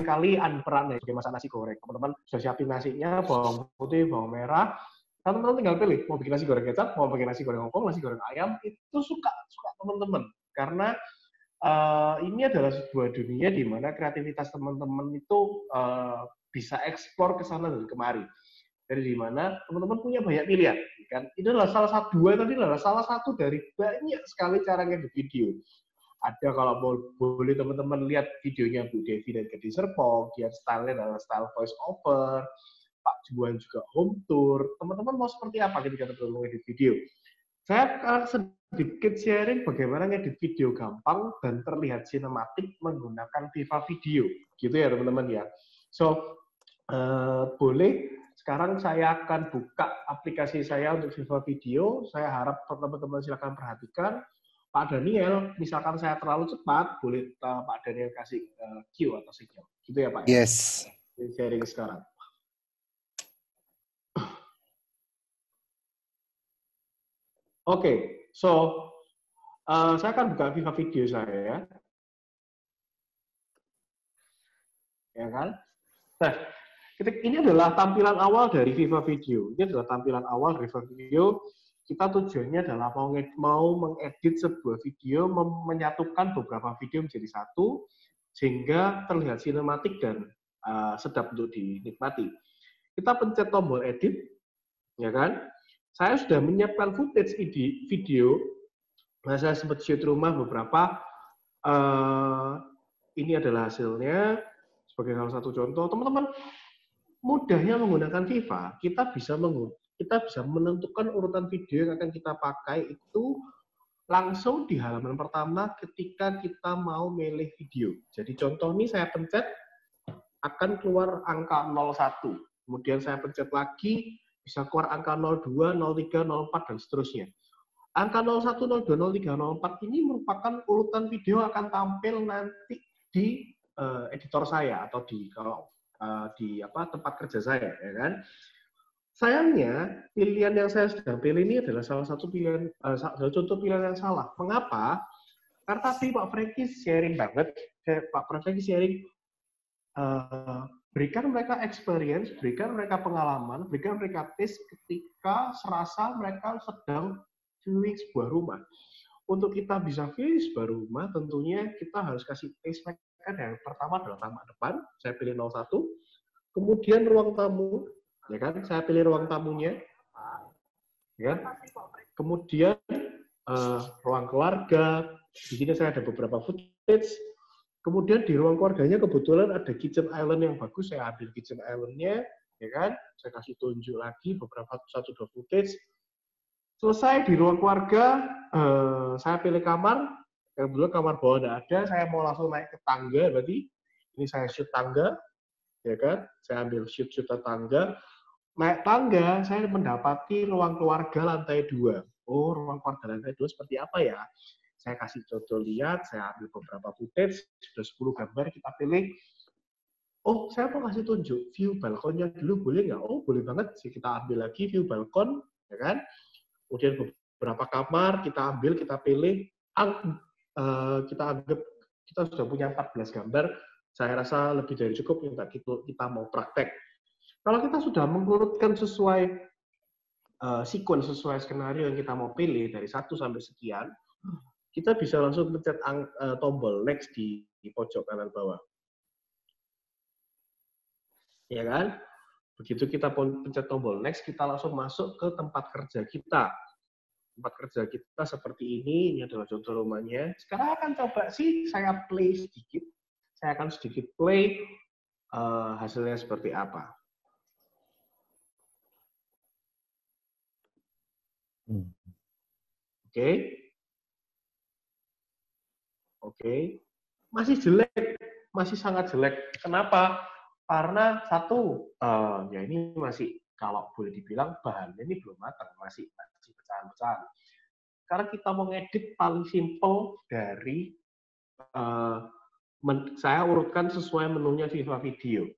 kali anperan ya, sebagai masak nasi goreng. Teman-teman sudah siapin nasinya, bawang putih, bawang merah. Nah, teman-teman tinggal pilih mau bikin nasi goreng kecap, mau bikin nasi goreng hongkong, nasi goreng ayam. Itu suka suka teman-teman karena uh, ini adalah sebuah dunia di mana kreativitas teman-teman itu uh, bisa ekspor ke sana dan kemari. Dari mana teman-teman punya banyak pilihan. Kan? Ini adalah salah satu dua tadi adalah salah satu dari banyak sekali cara ngedit video. Ada kalau boleh teman-teman lihat videonya Bu Devi dan Gede Serpong, dia stylenya adalah style voice over, Pak Juan juga home tour. Teman-teman mau seperti apa ketika teman-teman ngedit video? Saya akan sedikit sharing bagaimana ngedit video gampang dan terlihat sinematik menggunakan Viva Video. Gitu ya teman-teman ya. So, Eh, boleh sekarang saya akan buka aplikasi saya untuk Viva Video. Saya harap teman-teman silakan perhatikan. Pak Daniel, misalkan saya terlalu cepat, boleh eh, Pak Daniel kasih uh, cue atau signal Gitu ya Pak? Ya? Yes. sharing sekarang. Oke, okay, so uh, saya akan buka Viva Video saya ya. Ya kan? Nah, ini adalah tampilan awal dari Viva Video. Ini adalah tampilan awal dari Viva Video. Kita tujuannya adalah mau mau mengedit sebuah video, menyatukan beberapa video menjadi satu, sehingga terlihat sinematik dan uh, sedap untuk dinikmati. Kita pencet tombol edit, ya kan? Saya sudah menyiapkan footage ide video. Nah, saya sempat shoot rumah beberapa. Uh, ini adalah hasilnya sebagai salah satu contoh. Teman-teman, mudahnya menggunakan Viva, kita bisa kita bisa menentukan urutan video yang akan kita pakai itu langsung di halaman pertama ketika kita mau milih video. Jadi contoh ini saya pencet akan keluar angka 01. Kemudian saya pencet lagi bisa keluar angka 02, 03, 04 dan seterusnya. Angka 01, 02, 03, 04 ini merupakan urutan video akan tampil nanti di uh, editor saya atau di kalau Eh, di apa tempat kerja saya, ya kan? Sayangnya pilihan yang saya sedang pilih ini adalah salah satu pilihan, uh, salah contoh pilihan yang salah. Mengapa? Karena tadi Pak Franky sharing banget, eh, Pak Franky sharing uh, berikan mereka experience, berikan mereka pengalaman, berikan mereka taste ketika serasa mereka sedang feeling sebuah rumah. Untuk kita bisa feeling sebuah rumah, tentunya kita harus kasih taste kan yang pertama adalah tamak depan, saya pilih 01. Kemudian ruang tamu, ya kan? Saya pilih ruang tamunya. Ya kan? Kemudian uh, ruang keluarga, di sini saya ada beberapa footage. Kemudian di ruang keluarganya kebetulan ada kitchen island yang bagus, saya ambil kitchen islandnya, ya kan? Saya kasih tunjuk lagi beberapa satu dua footage. Selesai di ruang keluarga, uh, saya pilih kamar, yang dulu kamar bawah tidak ada saya mau langsung naik ke tangga berarti ini saya shoot tangga ya kan saya ambil shoot shoot tangga naik tangga saya mendapati ruang keluarga lantai dua oh ruang keluarga lantai dua seperti apa ya saya kasih contoh lihat saya ambil beberapa footage sudah 10 gambar kita pilih oh saya mau kasih tunjuk view balkonnya dulu boleh nggak? Oh boleh banget sih kita ambil lagi view balkon, ya kan? Kemudian beberapa kamar kita ambil kita pilih Eh, kita anggap kita sudah punya 14 gambar, saya rasa lebih dari cukup untuk kita mau praktek. Kalau kita sudah mengurutkan sesuai uh, eh, sequence, sesuai skenario yang kita mau pilih dari satu sampai sekian, kita bisa langsung mencet uh, eh, tombol next di, di pojok kanan bawah. Ya kan? Begitu kita pencet tombol next, kita langsung masuk ke tempat kerja kita tempat kerja kita seperti ini, ini adalah contoh rumahnya. Sekarang akan coba sih saya play sedikit, saya akan sedikit play uh, hasilnya seperti apa. Oke, okay. oke, okay. masih jelek, masih sangat jelek. Kenapa? Karena satu, uh, ya ini masih kalau boleh dibilang bahannya ini belum matang, masih masih pecahan-pecahan. Karena kita mau ngedit paling simple dari uh, men, saya urutkan sesuai menunya Viva Video.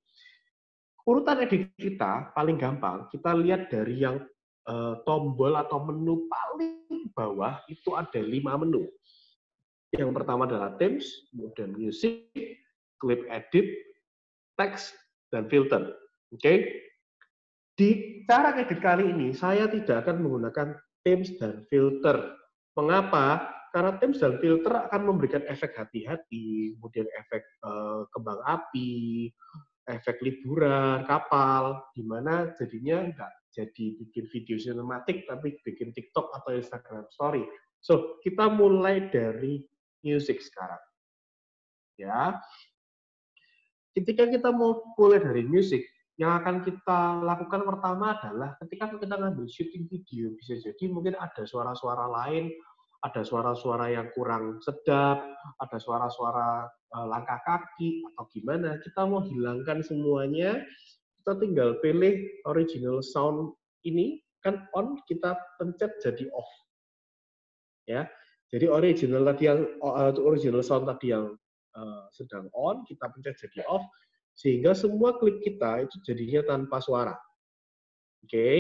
Urutan edit kita paling gampang, kita lihat dari yang uh, tombol atau menu paling bawah itu ada lima menu. Yang pertama adalah themes, kemudian music, clip edit, text, dan filter. Oke, okay? Di cara ngedit kali ini, saya tidak akan menggunakan themes dan filter. Mengapa? Karena themes dan filter akan memberikan efek hati-hati, kemudian efek eh, kembang api, efek liburan, kapal, di mana jadinya nggak jadi bikin video sinematik, tapi bikin TikTok atau Instagram Story. So, kita mulai dari music sekarang. Ya, ketika kita mau mulai dari music yang akan kita lakukan pertama adalah ketika kita ngambil syuting video bisa jadi mungkin ada suara-suara lain ada suara-suara yang kurang sedap ada suara-suara eh, langkah kaki atau gimana kita mau hilangkan semuanya kita tinggal pilih original sound ini kan on kita pencet jadi off ya jadi original tadi yang eh, original sound tadi yang eh, sedang on kita pencet jadi off sehingga semua klip kita itu jadinya tanpa suara. Oke? Okay?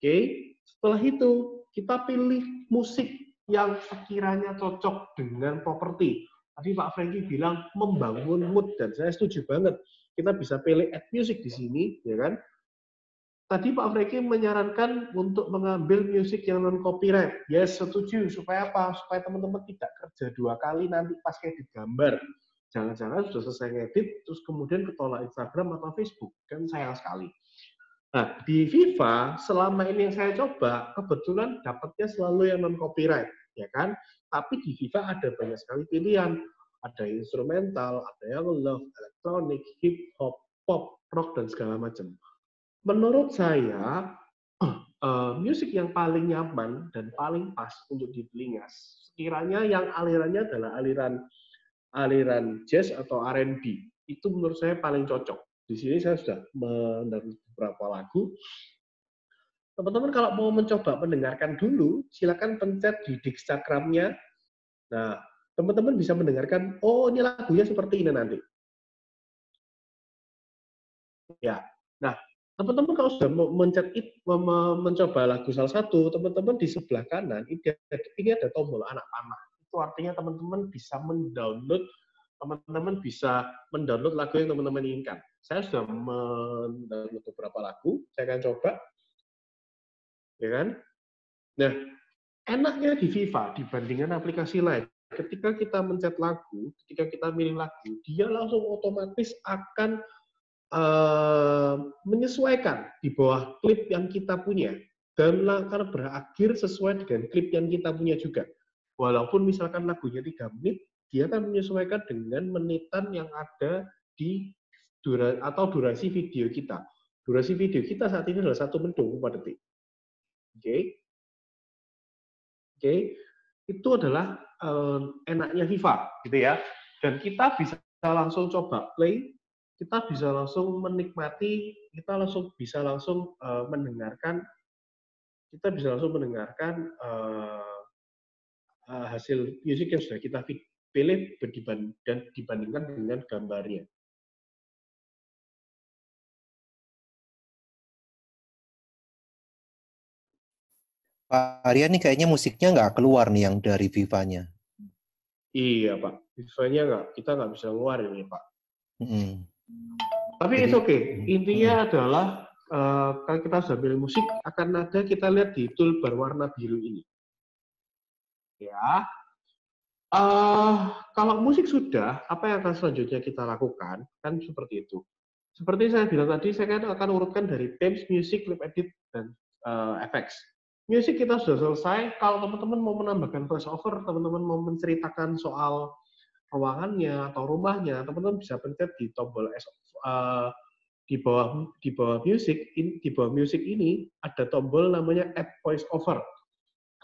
Oke? Okay? Setelah itu, kita pilih musik yang sekiranya cocok dengan properti. Tadi Pak Franky bilang membangun mood dan saya setuju banget. Kita bisa pilih add music di sini, ya kan? Tadi Pak Franky menyarankan untuk mengambil musik yang non copyright. Yes, setuju. Supaya apa? Supaya teman-teman tidak kerja dua kali nanti pas kayak di gambar jangan-jangan sudah selesai ngedit terus kemudian ketolak Instagram atau Facebook kan sayang sekali nah di Viva selama ini yang saya coba kebetulan dapatnya selalu yang non copyright ya kan tapi di Viva ada banyak sekali pilihan ada instrumental, ada yang love, elektronik, hip hop, pop, rock dan segala macam. Menurut saya uh, eh, musik yang paling nyaman dan paling pas untuk di sekiranya yang alirannya adalah aliran aliran jazz atau R&B. Itu menurut saya paling cocok. Di sini saya sudah mendengar beberapa lagu. Teman-teman kalau mau mencoba mendengarkan dulu, silakan pencet di Dixtakramnya. Nah, teman-teman bisa mendengarkan, oh ini lagunya seperti ini nanti. Ya, nah teman-teman kalau sudah mencet it, mencoba lagu salah satu, teman-teman di sebelah kanan ini ada, ini ada tombol anak panah itu artinya teman-teman bisa mendownload teman-teman bisa mendownload lagu yang teman-teman inginkan. Saya sudah mendownload beberapa lagu, saya akan coba. Ya kan? Nah, enaknya di Viva dibandingkan aplikasi lain, ketika kita mencet lagu, ketika kita milih lagu, dia langsung otomatis akan uh, menyesuaikan di bawah klip yang kita punya dan akan berakhir sesuai dengan klip yang kita punya juga. Walaupun misalkan lagunya 3 menit, dia akan menyesuaikan dengan menitan yang ada di dura, atau durasi video kita. Durasi video kita saat ini adalah satu menit 24 detik. Oke. Okay. Oke. Okay. Itu adalah um, enaknya FIFA, gitu ya. Dan kita bisa langsung coba play, kita bisa langsung menikmati, kita langsung bisa langsung uh, mendengarkan kita bisa langsung mendengarkan uh, Eh, hasil music yang sudah kita pilih dan dibandingkan dengan gambarnya. Pak Arya nih kayaknya musiknya nggak keluar nih yang dari viva Iya Pak, Viva-nya nggak, kita nggak bisa keluar ini Pak. Mm. Tapi itu oke. Okay. Intinya mm. adalah uh, kalau kita sambil musik, akan ada kita lihat di tool berwarna biru ini ya. Uh, kalau musik sudah, apa yang akan selanjutnya kita lakukan? Kan seperti itu. Seperti saya bilang tadi, saya kan akan urutkan dari themes, music, clip edit, dan uh, effects. Music kita sudah selesai. Kalau teman-teman mau menambahkan voiceover, teman-teman mau menceritakan soal ruangannya atau rumahnya, teman-teman bisa pencet di tombol uh, di bawah di bawah music in, di bawah music ini ada tombol namanya add voice over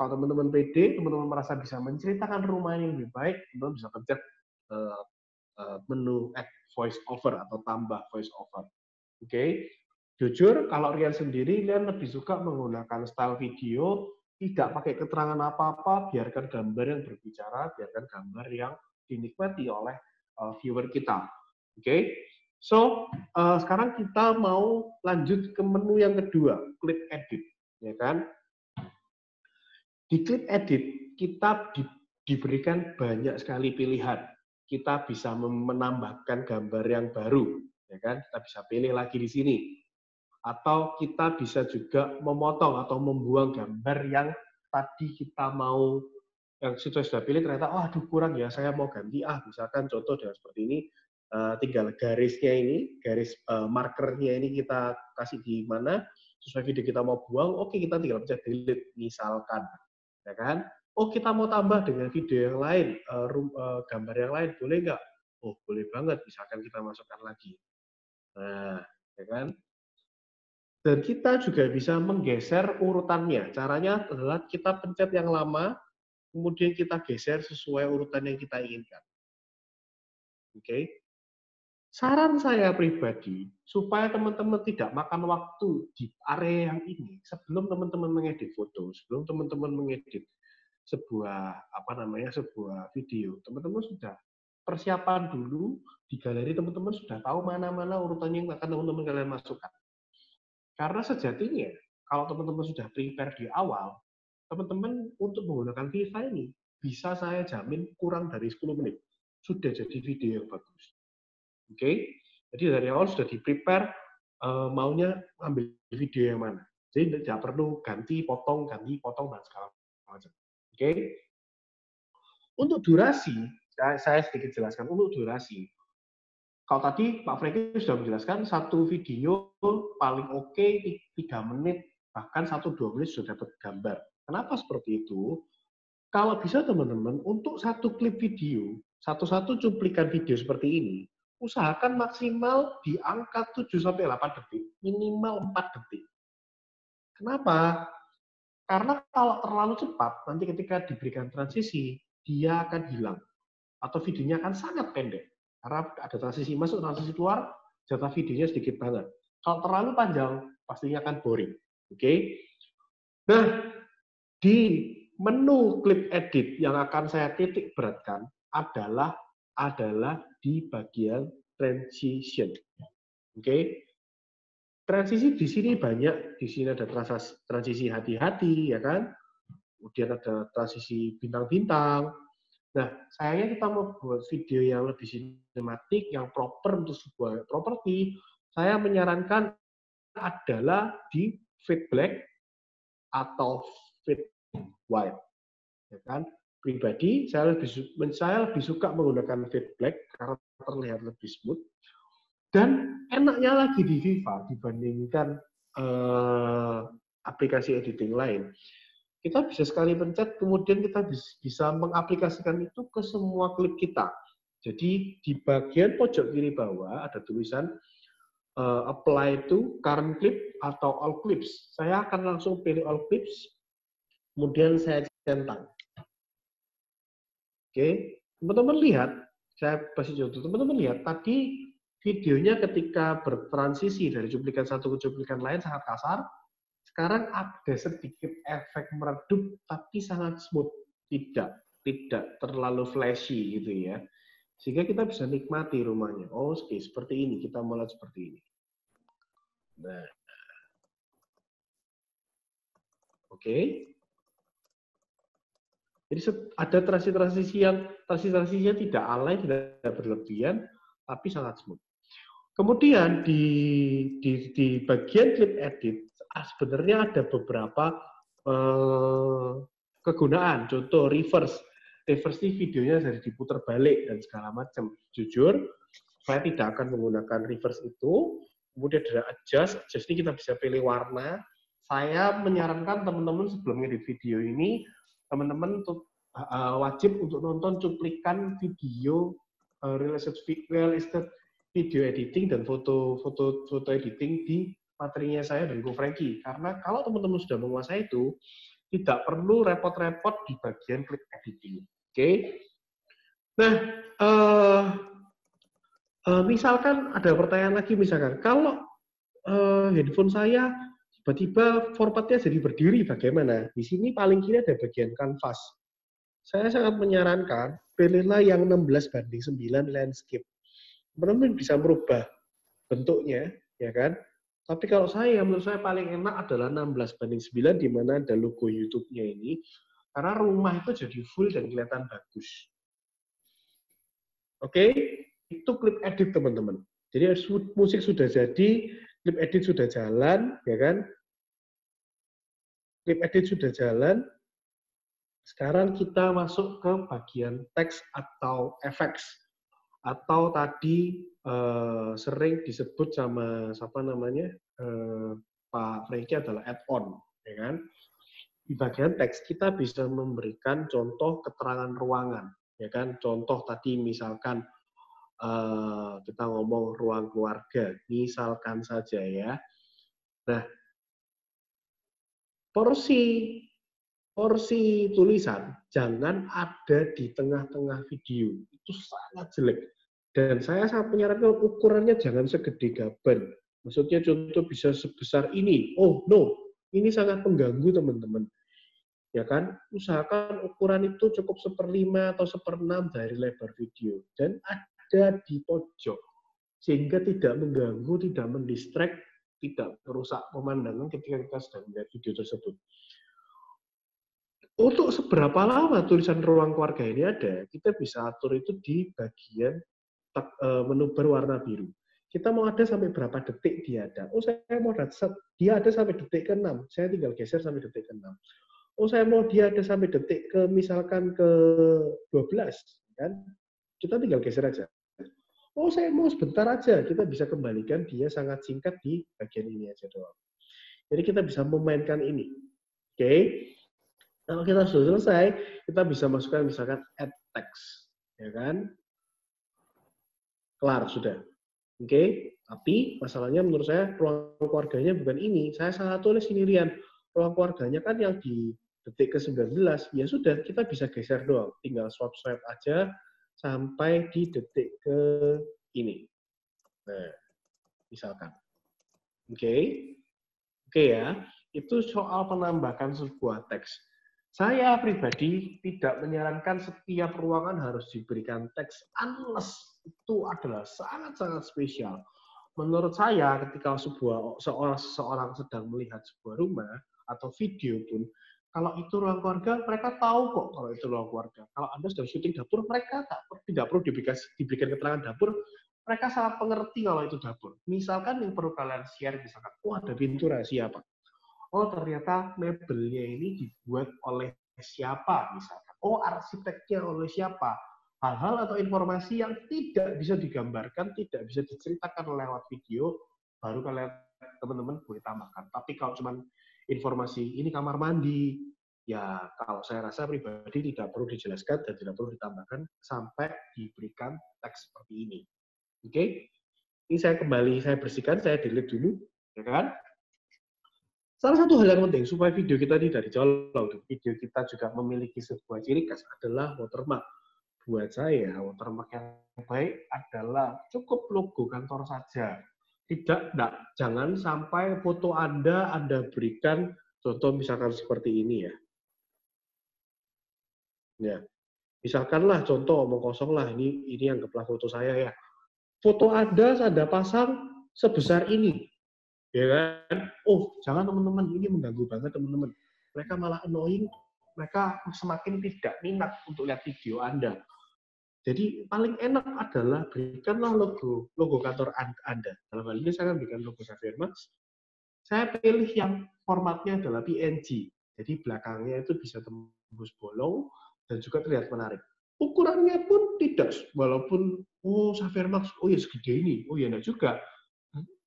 kalau teman-teman PD, teman-teman merasa bisa menceritakan rumah yang lebih baik, teman-teman bisa pencet uh, uh, menu add voice over atau tambah voice over. Oke, okay? jujur kalau Rian sendiri, Rian lebih suka menggunakan style video, tidak pakai keterangan apa-apa, biarkan gambar yang berbicara, biarkan gambar yang dinikmati oleh uh, viewer kita. Oke, okay? So, uh, sekarang kita mau lanjut ke menu yang kedua, klik edit, ya kan? Di clip edit, kita di, diberikan banyak sekali pilihan. Kita bisa menambahkan gambar yang baru, ya kan? Kita bisa pilih lagi di sini. Atau kita bisa juga memotong atau membuang gambar yang tadi kita mau yang sudah sudah pilih ternyata oh aduh kurang ya saya mau ganti ah misalkan contoh dengan seperti ini eh, tinggal garisnya ini garis uh, markernya ini kita kasih di mana sesuai video kita mau buang oke okay, kita tinggal pencet delete misalkan ya kan? Oh kita mau tambah dengan video yang lain, uh, eh, room, uh, eh, gambar yang lain boleh nggak? Oh boleh banget, misalkan kita masukkan lagi. Nah, ya kan? Dan kita juga bisa menggeser urutannya. Caranya adalah kita pencet yang lama, kemudian kita geser sesuai urutan yang kita inginkan. Oke. Okay? Saran saya pribadi, supaya teman-teman tidak makan waktu di area yang ini, sebelum teman-teman mengedit foto, sebelum teman-teman mengedit sebuah apa namanya sebuah video, teman-teman sudah persiapan dulu di galeri teman-teman sudah tahu mana-mana urutannya yang akan teman-teman kalian masukkan. Karena sejatinya kalau teman-teman sudah prepare di awal, teman-teman untuk menggunakan Viva ini bisa saya jamin kurang dari 10 menit sudah jadi video yang bagus. Oke, okay? jadi dari awal sudah di prepare uh, eh, maunya ambil video yang mana. Jadi tidak perlu ganti, potong, ganti, potong dan segala macam. Oke. Okay? Untuk durasi, saya, sedikit jelaskan untuk durasi. Kalau tadi Pak Franky sudah menjelaskan satu video paling oke okay, 3 menit bahkan satu dua menit sudah dapat gambar. Kenapa seperti itu? Kalau bisa teman-teman, untuk satu klip video, satu-satu cuplikan video seperti ini, usahakan maksimal di angka 7 sampai 8 detik, minimal 4 detik. Kenapa? Karena kalau terlalu cepat, nanti ketika diberikan transisi, dia akan hilang. Atau videonya akan sangat pendek. Karena ada transisi masuk, transisi keluar, jatah videonya sedikit banget. Kalau terlalu panjang, pastinya akan boring. Oke? Okay? Nah, di menu clip edit yang akan saya titik beratkan adalah adalah di bagian transition. Oke. Okay? Transisi di sini banyak, di sini ada transisi hati-hati ya kan. Kemudian ada transisi bintang-bintang. Nah, sayangnya kita mau buat video yang lebih sinematik, yang proper untuk sebuah properti, saya menyarankan adalah di fade black atau fade white. Ya kan? pribadi saya lebih saya lebih suka menggunakan fit black karena terlihat lebih smooth dan enaknya lagi di Viva dibandingkan uh, aplikasi editing lain kita bisa sekali pencet kemudian kita bisa mengaplikasikan itu ke semua klip kita jadi di bagian pojok kiri bawah ada tulisan uh, apply to current clip atau all clips. Saya akan langsung pilih all clips, kemudian saya centang. Oke, teman-teman lihat, saya kasih contoh, teman-teman lihat tadi videonya ketika bertransisi dari cuplikan satu ke cuplikan lain sangat kasar. Sekarang ada sedikit efek meredup tapi sangat smooth, tidak tidak terlalu flashy gitu ya. Sehingga kita bisa nikmati rumahnya. Oh, oke, okay, seperti ini kita mulai seperti ini. Nah. Oke. Okay. Jadi ada transisi-transisi yang transisi-transisinya tidak alay, tidak berlebihan, tapi sangat smooth. Kemudian di, di, di bagian clip edit ah, sebenarnya ada beberapa eh, kegunaan. Contoh reverse, reverse ini videonya dari diputar balik dan segala macam. Jujur, saya tidak akan menggunakan reverse itu. Kemudian ada adjust, adjust ini kita bisa pilih warna. Saya menyarankan teman-teman sebelumnya di video ini teman-teman uh, wajib untuk nonton cuplikan video uh, real estate real estate video editing dan foto foto foto editing di materinya saya dan Go Frankie karena kalau teman-teman sudah menguasai itu tidak perlu repot-repot di bagian klik editing. Oke. Okay? Nah, uh, uh, misalkan ada pertanyaan lagi misalkan kalau uh, handphone saya Tiba-tiba formatnya jadi berdiri bagaimana? Di sini paling kiri ada bagian kanvas. Saya sangat menyarankan, pilihlah yang 16 banding 9 landscape. Teman-teman bisa merubah bentuknya, ya kan? Tapi kalau saya, menurut saya paling enak adalah 16 banding 9 di mana ada logo YouTube-nya ini. Karena rumah itu jadi full dan kelihatan bagus. Oke, okay? itu clip edit teman-teman. Jadi musik sudah jadi, clip edit sudah jalan, ya kan? clip edit sudah jalan. Sekarang kita masuk ke bagian teks atau efek atau tadi eh, sering disebut sama siapa namanya eh, Pak Franky adalah add-on, ya kan? Di bagian teks kita bisa memberikan contoh keterangan ruangan, ya kan? Contoh tadi misalkan eh, kita ngomong ruang keluarga, misalkan saja ya. Nah, porsi porsi tulisan jangan ada di tengah-tengah video itu sangat jelek dan saya sangat menyarankan ukurannya jangan segede gaban maksudnya contoh bisa sebesar ini oh no ini sangat mengganggu teman-teman ya kan usahakan ukuran itu cukup seperlima atau seperenam dari lebar video dan ada di pojok sehingga tidak mengganggu tidak mendistract tidak merusak pemandangan ketika kita sedang melihat video tersebut. Untuk seberapa lama tulisan ruang keluarga ini ada, kita bisa atur itu di bagian e, menu berwarna biru. Kita mau ada sampai berapa detik dia ada. Oh, saya mau ada, dia ada sampai detik ke-6. Saya tinggal geser sampai detik ke-6. Oh, saya mau dia ada sampai detik ke misalkan ke-12. Kan? Kita tinggal geser aja oh saya mau sebentar aja, kita bisa kembalikan dia sangat singkat di bagian ini aja doang. Jadi kita bisa memainkan ini. Oke. Okay? Kalau kita sudah selesai, kita bisa masukkan misalkan add text. Ya kan? Kelar sudah. Oke, okay? tapi masalahnya menurut saya ruang keluarganya bukan ini. Saya salah tulis sendirian. Ruang keluarganya kan yang di detik ke-19. Ya sudah, kita bisa geser doang. Tinggal swap-swap aja, sampai di detik ke ini. Nah, misalkan. Oke. Okay. Oke okay ya. Itu soal penambahan sebuah teks. Saya pribadi tidak menyarankan setiap ruangan harus diberikan teks unless itu adalah sangat-sangat spesial. Menurut saya ketika sebuah seorang seorang sedang melihat sebuah rumah atau video pun kalau itu ruang keluarga, mereka tahu kok kalau itu ruang keluarga. Kalau Anda sudah syuting dapur, mereka tak tidak perlu diberikan, diberikan keterangan dapur. Mereka sangat pengerti kalau itu dapur. Misalkan yang perlu kalian share, misalkan, oh ada pintu rahasia, apa. Oh ternyata mebelnya ini dibuat oleh siapa, misalkan. Oh arsiteknya oleh siapa. Hal-hal atau informasi yang tidak bisa digambarkan, tidak bisa diceritakan lewat video, baru kalian teman-teman boleh tambahkan. Tapi kalau cuman informasi ini kamar mandi. Ya, kalau saya rasa pribadi tidak perlu dijelaskan dan tidak perlu ditambahkan sampai diberikan teks seperti ini. Oke. Okay? Ini saya kembali saya bersihkan, saya delete dulu, ya kan? Salah satu hal yang penting supaya video kita tidak dicolok, video kita juga memiliki sebuah ciri khas adalah watermark. Buat saya, watermark yang baik adalah cukup logo kantor saja tidak, tidak, jangan sampai foto Anda Anda berikan contoh misalkan seperti ini ya. Ya, misalkanlah contoh omong kosong lah ini ini kepala foto saya ya. Foto Anda Anda pasang sebesar ini, ya kan? Oh, jangan teman-teman ini mengganggu banget teman-teman. Mereka malah annoying, mereka semakin tidak minat untuk lihat video Anda. Jadi paling enak adalah berikanlah logo logo kantor Anda. Dalam hal ini saya akan berikan logo Savermax. Saya pilih yang formatnya adalah PNG. Jadi belakangnya itu bisa tembus bolong dan juga terlihat menarik. Ukurannya pun tidak, walaupun oh Xavier oh ya segede ini, oh ya enggak juga.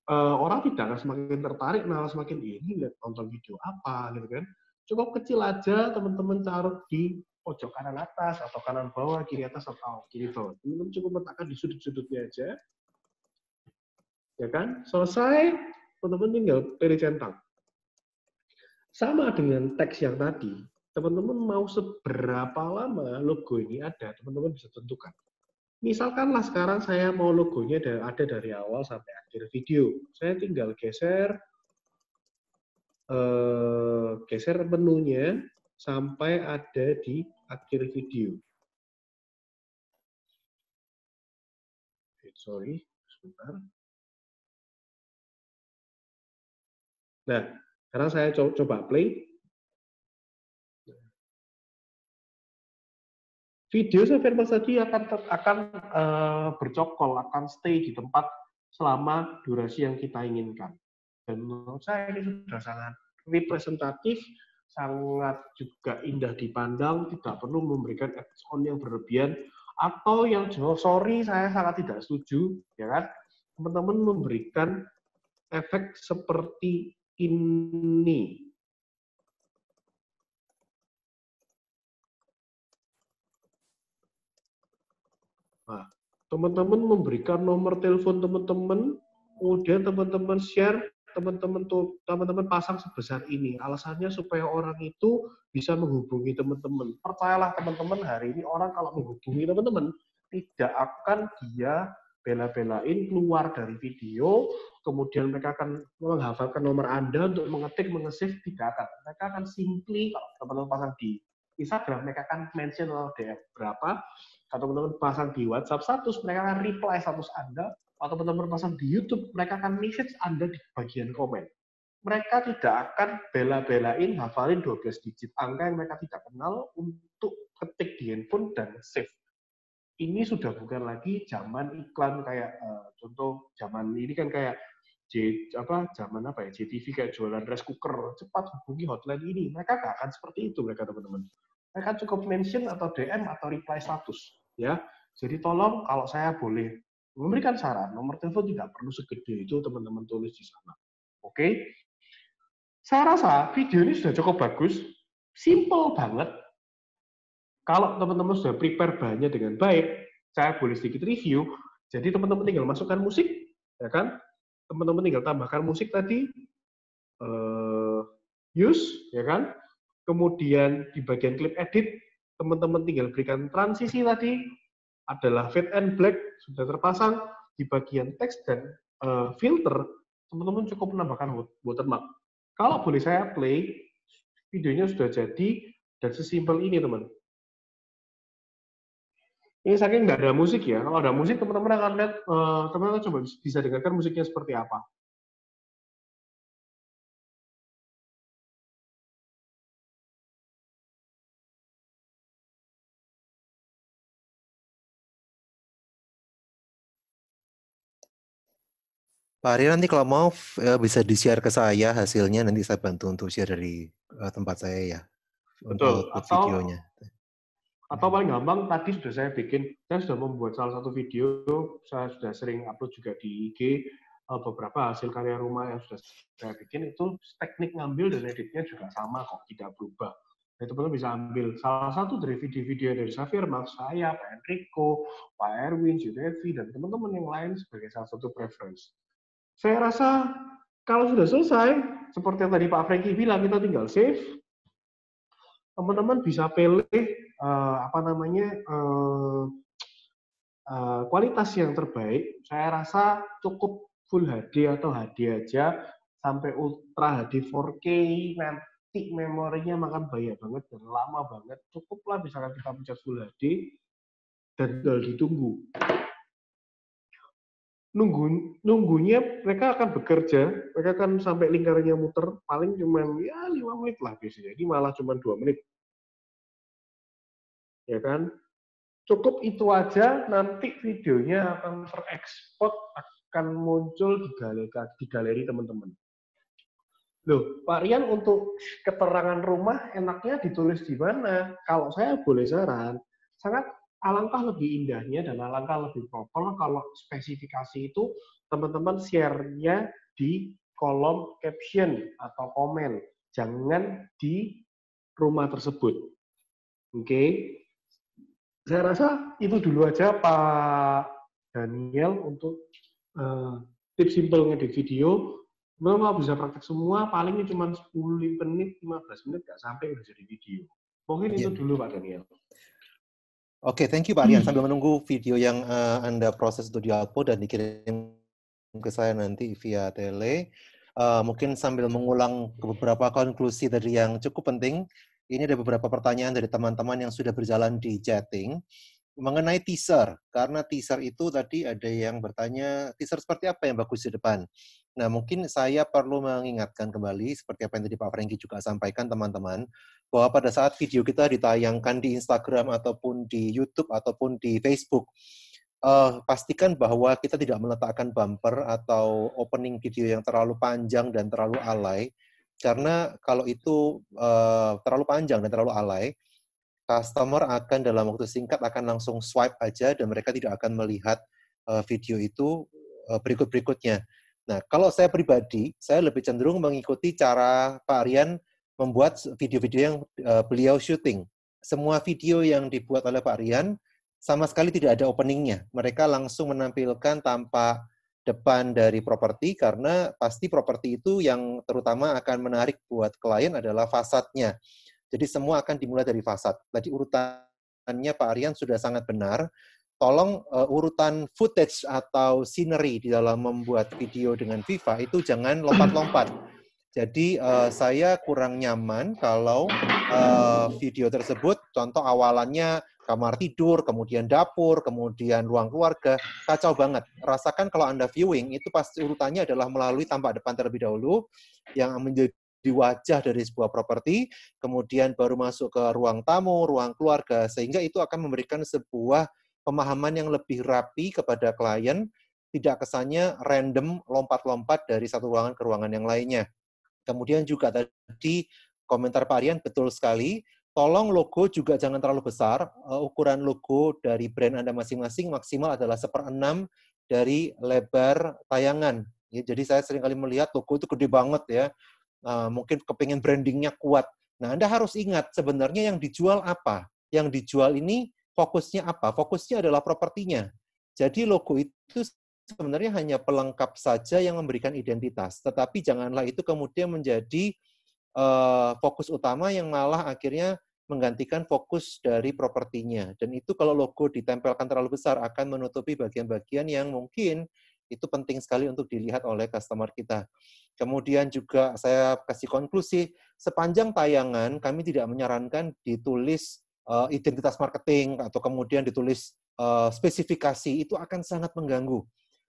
Uh, orang tidak akan semakin tertarik, malah semakin ini lihat nonton video apa gitu kan. Cukup kecil aja teman-teman taruh di pojok kanan atas atau kanan bawah, kiri atas atau kiri bawah. Teman-teman cukup letakkan di sudut-sudutnya aja. Ya kan? Selesai, teman-teman tinggal pilih centang. Sama dengan teks yang tadi, teman-teman mau seberapa lama logo ini ada, teman-teman bisa tentukan. Misalkanlah sekarang saya mau logonya ada dari awal sampai akhir video. Saya tinggal geser eh, geser menunya sampai ada di akhir video. Sorry, sebentar. Nah, sekarang saya coba play. Video server tadi akan ter, akan uh, bercokol, akan stay di tempat selama durasi yang kita inginkan. Dan menurut saya ini sudah sangat representatif sangat juga indah dipandang, tidak perlu memberikan ekspon yang berlebihan, atau yang jauh sorry saya sangat tidak setuju, ya kan? Teman-teman memberikan efek seperti ini. Nah, teman-teman memberikan nomor telepon teman-teman, kemudian teman-teman share teman-teman tuh teman-teman pasang sebesar ini alasannya supaya orang itu bisa menghubungi teman-teman percayalah teman-teman hari ini orang kalau menghubungi teman-teman tidak akan dia bela-belain keluar dari video kemudian mereka akan menghafalkan nomor anda untuk mengetik mengesif tidak akan mereka akan simply kalau teman-teman pasang di Instagram mereka akan mention atau oh, DM berapa atau teman-teman pasang di WhatsApp status mereka akan reply status anda atau teman-teman pasang di YouTube, mereka akan message Anda di bagian komen. Mereka tidak akan bela-belain hafalin 12 digit angka yang mereka tidak kenal untuk ketik di handphone dan save. Ini sudah bukan lagi zaman iklan kayak uh, contoh zaman ini kan kayak J, apa zaman apa ya JTV kayak jualan rice cooker cepat hubungi hotline ini mereka gak akan seperti itu mereka teman-teman mereka cukup mention atau DM atau reply status ya jadi tolong kalau saya boleh memberikan saran. Nomor telepon tidak perlu segede itu teman-teman tulis di sana. Oke? Okay? Saya rasa video ini sudah cukup bagus, simple banget. Kalau teman-teman sudah prepare bahannya dengan baik, saya boleh sedikit review. Jadi teman-teman tinggal masukkan musik, ya kan? Teman-teman tinggal tambahkan musik tadi, eh, use, ya kan? Kemudian di bagian clip edit, teman-teman tinggal berikan transisi tadi, adalah fade and black sudah terpasang di bagian teks dan uh, filter, teman-teman cukup menambahkan watermark. Kalau boleh saya play, videonya sudah jadi dan sesimpel ini teman. Ini saking nggak ada musik ya. Kalau ada musik teman-teman akan lihat, eh, teman-teman uh, coba bisa dengarkan musiknya seperti apa. Pak Ari nanti kalau mau eh, bisa di-share ke saya hasilnya nanti saya bantu untuk share dari eh, tempat saya ya Betul. untuk atau, videonya. Atau paling gampang tadi sudah saya bikin, saya sudah membuat salah satu video, saya sudah sering upload juga di IG eh, beberapa hasil karya rumah yang sudah saya bikin itu teknik ngambil dan editnya juga sama kok tidak berubah. Itu teman bisa ambil salah satu dari video-video dari Safir, Mas saya, Pak Enrico, Pak Erwin, Judevi, dan teman-teman yang lain sebagai salah satu preference. Saya rasa kalau sudah selesai, seperti yang tadi Pak Franky bilang, kita tinggal save. Teman-teman bisa pilih uh, apa namanya uh, uh, kualitas yang terbaik. Saya rasa cukup full HD atau HD aja sampai ultra HD 4K nanti memorinya makan banyak banget dan lama banget cukuplah misalkan kita pencet full HD dan tinggal ditunggu nunggu nunggunya mereka akan bekerja, mereka akan sampai lingkarannya muter paling cuma ya lima menit lah biasanya. Ini malah cuma dua menit. Ya kan? Cukup itu aja nanti videonya akan terekspor akan muncul di galeri di galeri teman-teman. Loh, Pak Rian untuk keterangan rumah enaknya ditulis di mana? Kalau saya boleh saran, sangat alangkah lebih indahnya dan alangkah lebih proper kalau spesifikasi itu teman-teman share-nya di kolom caption atau komen. Jangan di rumah tersebut. Oke. Okay. Saya rasa itu dulu aja Pak Daniel untuk uh, tips simple ngedit video. Memang bisa praktek semua, palingnya cuma 10 menit, 15 menit, nggak sampai udah jadi video. Mungkin ya. itu iya. dulu Pak Daniel. Oke, okay, thank you Pak Rian. Hmm. Sambil menunggu video yang uh, Anda proses untuk diupload dan dikirim ke saya nanti via tele, uh, mungkin sambil mengulang beberapa konklusi dari yang cukup penting, ini ada beberapa pertanyaan dari teman-teman yang sudah berjalan di chatting mengenai teaser karena teaser itu tadi ada yang bertanya teaser seperti apa yang bagus di depan. Nah, mungkin saya perlu mengingatkan kembali seperti apa yang tadi Pak Franky juga sampaikan teman-teman bahwa pada saat video kita ditayangkan di Instagram ataupun di YouTube ataupun di Facebook uh, pastikan bahwa kita tidak meletakkan bumper atau opening video yang terlalu panjang dan terlalu alay karena kalau itu uh, terlalu panjang dan terlalu alay customer akan dalam waktu singkat akan langsung swipe aja dan mereka tidak akan melihat eh, video itu eh, berikut-berikutnya. Nah, kalau saya pribadi, saya lebih cenderung mengikuti cara Pak Aryan membuat video-video yang eh, beliau syuting. Semua video yang dibuat oleh Pak Aryan sama sekali tidak ada openingnya. Mereka langsung menampilkan tanpa depan dari properti karena pasti properti itu yang terutama akan menarik buat klien adalah fasadnya jadi semua akan dimulai dari fasad. Tadi urutannya Pak Aryan sudah sangat benar. Tolong uh, urutan footage atau scenery di dalam membuat video dengan Viva itu jangan lompat-lompat. Jadi uh, saya kurang nyaman kalau uh, video tersebut, contoh awalannya kamar tidur, kemudian dapur, kemudian ruang keluarga, kacau banget. Rasakan kalau Anda viewing, itu pasti urutannya adalah melalui tampak depan terlebih dahulu, yang menjadi di wajah dari sebuah properti, kemudian baru masuk ke ruang tamu, ruang keluarga, sehingga itu akan memberikan sebuah pemahaman yang lebih rapi kepada klien, tidak kesannya random lompat-lompat dari satu ruangan ke ruangan yang lainnya. Kemudian juga tadi komentar Pak betul sekali, tolong logo juga jangan terlalu besar, eh, ukuran logo dari brand Anda masing-masing maksimal adalah seperenam dari lebar tayangan. Ya, jadi saya seringkali melihat logo itu gede banget ya. Eh, mungkin kepingin brandingnya kuat. Nah, Anda harus ingat sebenarnya yang dijual apa. Yang dijual ini fokusnya apa? Fokusnya adalah propertinya. Jadi logo itu sebenarnya hanya pelengkap saja yang memberikan identitas. Tetapi janganlah itu kemudian menjadi eh, fokus utama yang malah akhirnya menggantikan fokus dari propertinya. Dan itu kalau logo ditempelkan terlalu besar akan menutupi bagian-bagian yang mungkin itu penting sekali untuk dilihat oleh customer kita. Kemudian juga saya kasih konklusi, sepanjang tayangan kami tidak menyarankan ditulis uh, identitas marketing atau kemudian ditulis uh, spesifikasi, itu akan sangat mengganggu.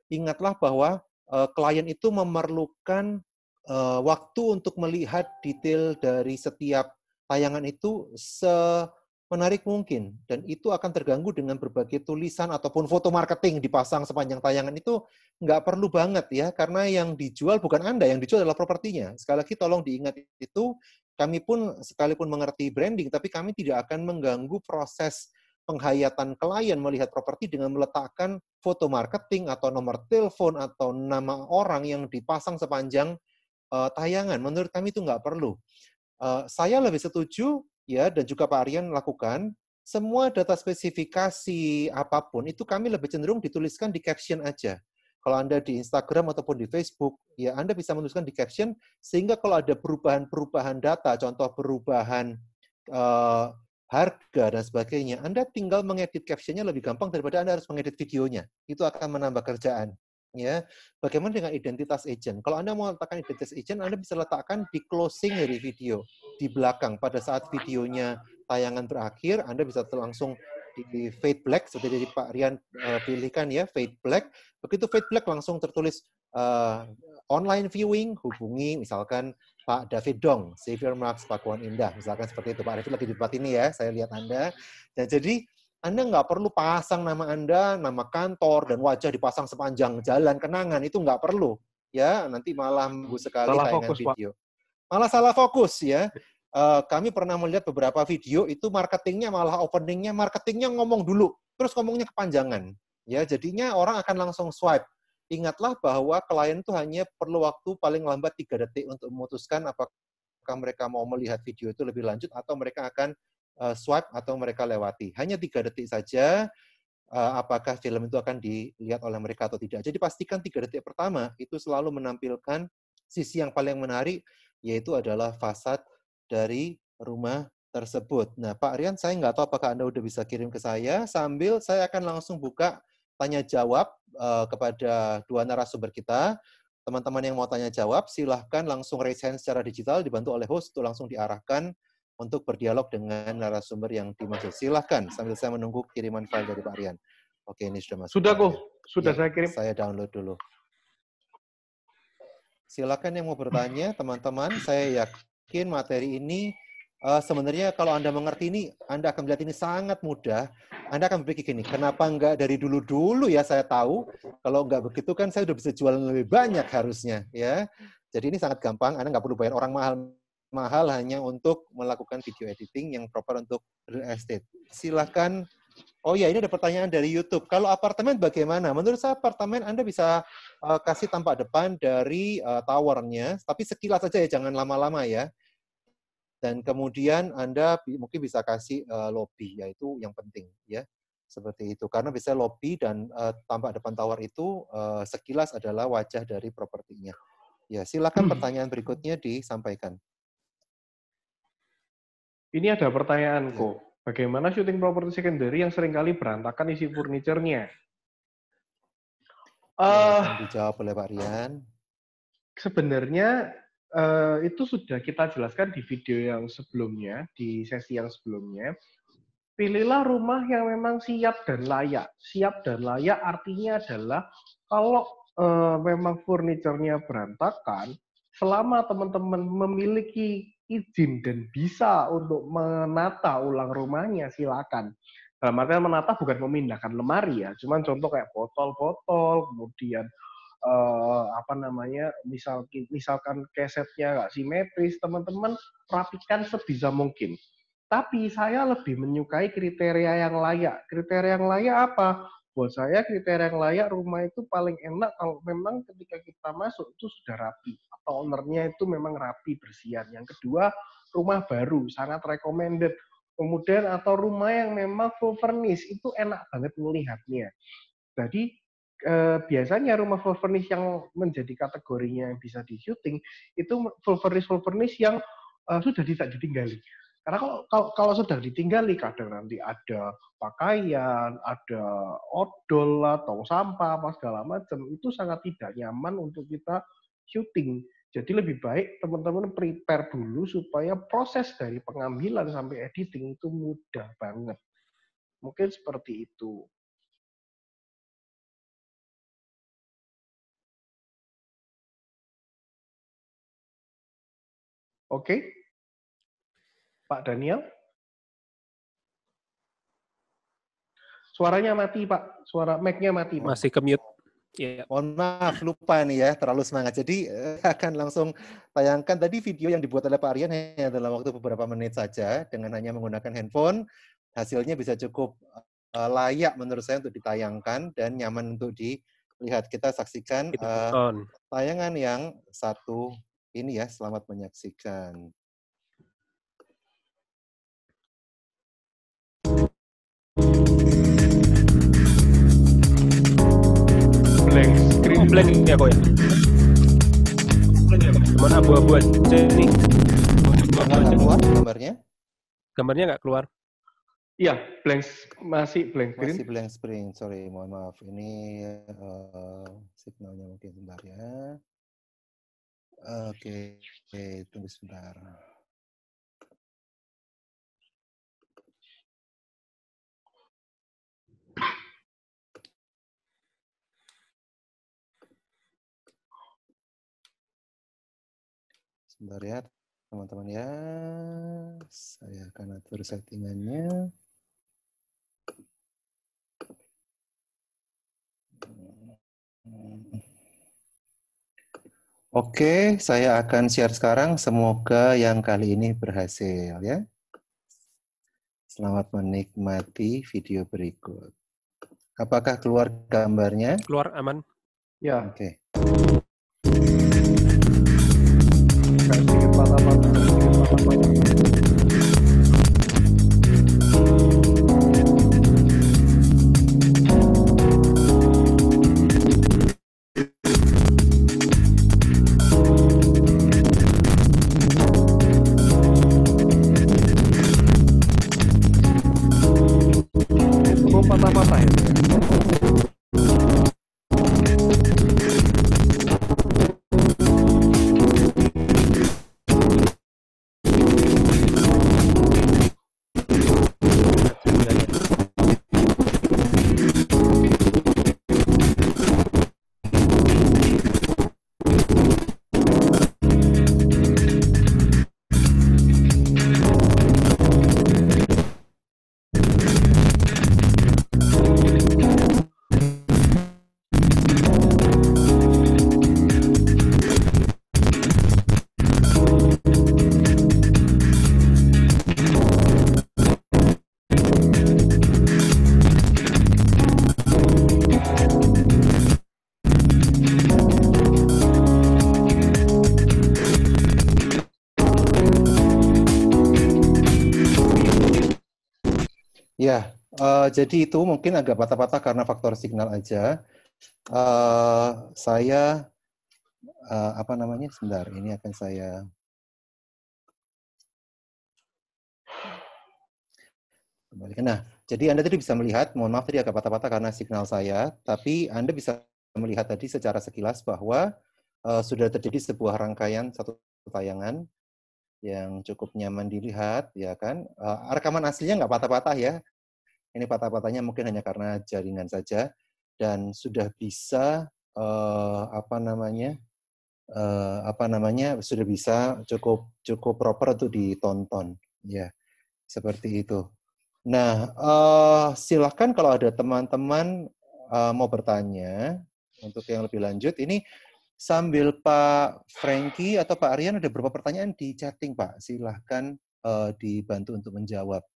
Ingatlah bahwa uh, klien itu memerlukan uh, waktu untuk melihat detail dari setiap tayangan itu se menarik mungkin dan itu akan terganggu dengan berbagai tulisan ataupun foto marketing dipasang sepanjang tayangan itu nggak perlu banget ya karena yang dijual bukan anda yang dijual adalah propertinya sekali lagi tolong diingat itu kami pun sekalipun mengerti branding tapi kami tidak akan mengganggu proses penghayatan klien melihat properti dengan meletakkan foto marketing atau nomor telepon atau nama orang yang dipasang sepanjang uh, tayangan menurut kami itu nggak perlu uh, saya lebih setuju ya dan juga Pak Aryan lakukan, semua data spesifikasi apapun itu kami lebih cenderung dituliskan di caption aja. Kalau Anda di Instagram ataupun di Facebook, ya Anda bisa menuliskan di caption sehingga kalau ada perubahan-perubahan data, contoh perubahan eh, harga dan sebagainya, Anda tinggal mengedit captionnya lebih gampang daripada Anda harus mengedit videonya. Itu akan menambah kerjaan ya bagaimana dengan identitas agent kalau anda mau letakkan identitas agent anda bisa letakkan di closing dari video di belakang pada saat videonya tayangan terakhir, anda bisa langsung di fade black seperti dari Pak Rian uh, pilihkan ya fade black begitu fade black langsung tertulis uh, online viewing hubungi misalkan Pak David Dong, Xavier Marks, Pakuan Indah, misalkan seperti itu. Pak David lagi di tempat ini ya, saya lihat Anda. Dan nah, jadi anda nggak perlu pasang nama Anda, nama kantor, dan wajah dipasang sepanjang jalan kenangan. Itu nggak perlu. Ya, nanti malah minggu sekali salah tayangan fokus, video. Pak. Malah salah fokus ya. Eh, kami pernah melihat beberapa video itu marketingnya malah openingnya marketingnya ngomong dulu, terus ngomongnya kepanjangan. Ya, jadinya orang akan langsung swipe. Ingatlah bahwa klien itu hanya perlu waktu paling lambat tiga detik untuk memutuskan apakah mereka mau melihat video itu lebih lanjut atau mereka akan uh, swipe atau mereka lewati. Hanya tiga detik saja uh, apakah film itu akan dilihat oleh mereka atau tidak. Jadi pastikan tiga detik pertama itu selalu menampilkan sisi yang paling menarik yaitu adalah fasad dari rumah tersebut. Nah, Pak Rian, saya nggak tahu apakah Anda sudah bisa kirim ke saya. Sambil saya akan langsung buka tanya jawab uh, kepada dua narasumber kita. Teman-teman yang mau tanya jawab, silahkan langsung raise hand secara digital dibantu oleh host untuk langsung diarahkan untuk berdialog dengan narasumber yang dimaksud. Silahkan sambil saya menunggu kiriman file dari Pak Rian. Oke, ini sudah masuk. Sudah kok, sudah ya, saya kirim. Saya download dulu. Silakan yang mau bertanya, teman-teman. Saya yakin materi ini uh, sebenarnya kalau Anda mengerti ini, Anda akan melihat ini sangat mudah. Anda akan berpikir gini, kenapa enggak dari dulu-dulu ya saya tahu? Kalau enggak begitu kan saya sudah bisa jualan lebih banyak harusnya. ya. Jadi ini sangat gampang, Anda enggak perlu bayar orang mahal mahal hanya untuk melakukan video editing yang proper untuk real estate. Silahkan. Oh ya, ini ada pertanyaan dari YouTube. Kalau apartemen bagaimana? Menurut saya apartemen Anda bisa uh, kasih tampak depan dari uh, towernya, tapi sekilas saja ya, jangan lama-lama ya. Dan kemudian Anda mungkin bisa kasih uh, lobby, yaitu yang penting ya seperti itu karena bisa lobby dan uh, tampak depan tower itu uh, sekilas adalah wajah dari propertinya. Ya, silakan hmm. pertanyaan berikutnya disampaikan. Ini ada pertanyaanku. Ya. Bagaimana syuting properti secondary yang seringkali berantakan isi furniturnya? Uh, dijawab oleh Pak Rian. Sebenarnya uh, itu sudah kita jelaskan di video yang sebelumnya, di sesi yang sebelumnya. Pilihlah rumah yang memang siap dan layak. Siap dan layak artinya adalah kalau uh, memang furniturnya berantakan, selama teman-teman memiliki izin dan bisa untuk menata ulang rumahnya, silakan. Dalam artian menata bukan memindahkan lemari ya, cuman contoh kayak botol-botol, kemudian eh, apa namanya, misal, misalkan kesetnya nggak simetris, teman-teman rapikan sebisa mungkin. Tapi saya lebih menyukai kriteria yang layak. Kriteria yang layak apa? buat saya kriteria yang layak rumah itu paling enak kalau memang ketika kita masuk itu sudah rapi atau ownernya itu memang rapi bersihan. Yang kedua rumah baru sangat recommended. Kemudian atau rumah yang memang full furnish itu enak banget melihatnya. Jadi eh, biasanya rumah full furnish yang menjadi kategorinya yang bisa di shooting itu full furnish full furnish yang eh, sudah tidak ditinggali karena kalau, kalau, kalau sedang ditinggali, kadang nanti ada pakaian, ada odol atau sampah, apa segala macam, itu sangat tidak nyaman untuk kita syuting. Jadi lebih baik teman-teman prepare dulu supaya proses dari pengambilan sampai editing itu mudah banget. Mungkin seperti itu. Oke, okay? Pak Daniel? Suaranya mati, Pak. Suara mic-nya mati, Pak. Masih kemute. Yeah. Mohon maaf, lupa nih ya, terlalu semangat. Jadi eh, akan langsung tayangkan tadi video yang dibuat oleh Pak Aryan hanya dalam waktu beberapa menit saja dengan hanya menggunakan handphone. Hasilnya bisa cukup eh, layak menurut saya untuk ditayangkan dan nyaman untuk dilihat. Kita saksikan uh, tayangan yang satu ini ya. Selamat menyaksikan. blank ya kok ya cuman buah abu ini nih keluar gambarnya gambarnya nggak keluar iya blank masih blank screen masih blank screen sorry mohon maaf ini uh, signalnya mungkin sebentar ya oke okay. okay, tunggu sebentar Sebentar ya, teman-teman ya. Saya akan atur settingannya. Oke, saya akan share sekarang. Semoga yang kali ini berhasil ya. Selamat menikmati video berikut. Apakah keluar gambarnya? Keluar aman. Ya. Oke. Okay. ba ba ba jadi itu mungkin agak patah-patah karena faktor signal aja. Uh, saya uh, apa namanya? Sebentar, ini akan saya kembalikan. Nah, jadi Anda tadi bisa melihat, mohon maaf tadi agak patah-patah karena signal saya, tapi Anda bisa melihat tadi secara sekilas bahwa uh, sudah terjadi sebuah rangkaian satu tayangan yang cukup nyaman dilihat, ya kan? Uh, rekaman aslinya nggak patah-patah ya, ini patah-patahnya mungkin hanya karena jaringan saja dan sudah bisa uh, apa namanya uh, apa namanya sudah bisa cukup cukup proper untuk ditonton ya seperti itu. Nah uh, eh, silahkan kalau ada teman-teman uh, mau bertanya untuk yang lebih lanjut ini sambil Pak Frankie atau Pak Aryan ada beberapa pertanyaan di chatting Pak silahkan uh, dibantu untuk menjawab.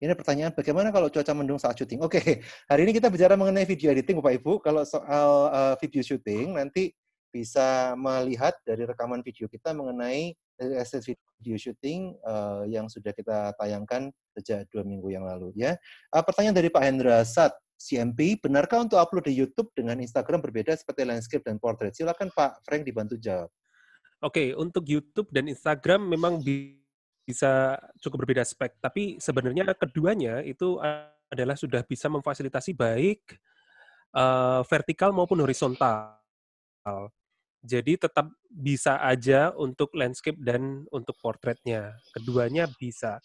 Ini pertanyaan bagaimana kalau cuaca mendung saat syuting? Oke, okay. hari ini kita bicara mengenai video editing Bapak Ibu. Kalau soal uh, video syuting nanti bisa melihat dari rekaman video kita mengenai eh, hasil video syuting uh, yang sudah kita tayangkan sejak dua minggu yang lalu ya. Uh, pertanyaan dari Pak Hendra Sat, CMP, benarkah untuk upload di YouTube dengan Instagram berbeda seperti landscape dan portrait? Silakan Pak Frank dibantu jawab. Oke, okay, untuk YouTube dan Instagram memang bisa bisa cukup berbeda spek. Tapi sebenarnya keduanya itu adalah sudah bisa memfasilitasi baik uh, vertikal maupun horizontal. Jadi tetap bisa aja untuk landscape dan untuk portretnya. Keduanya bisa.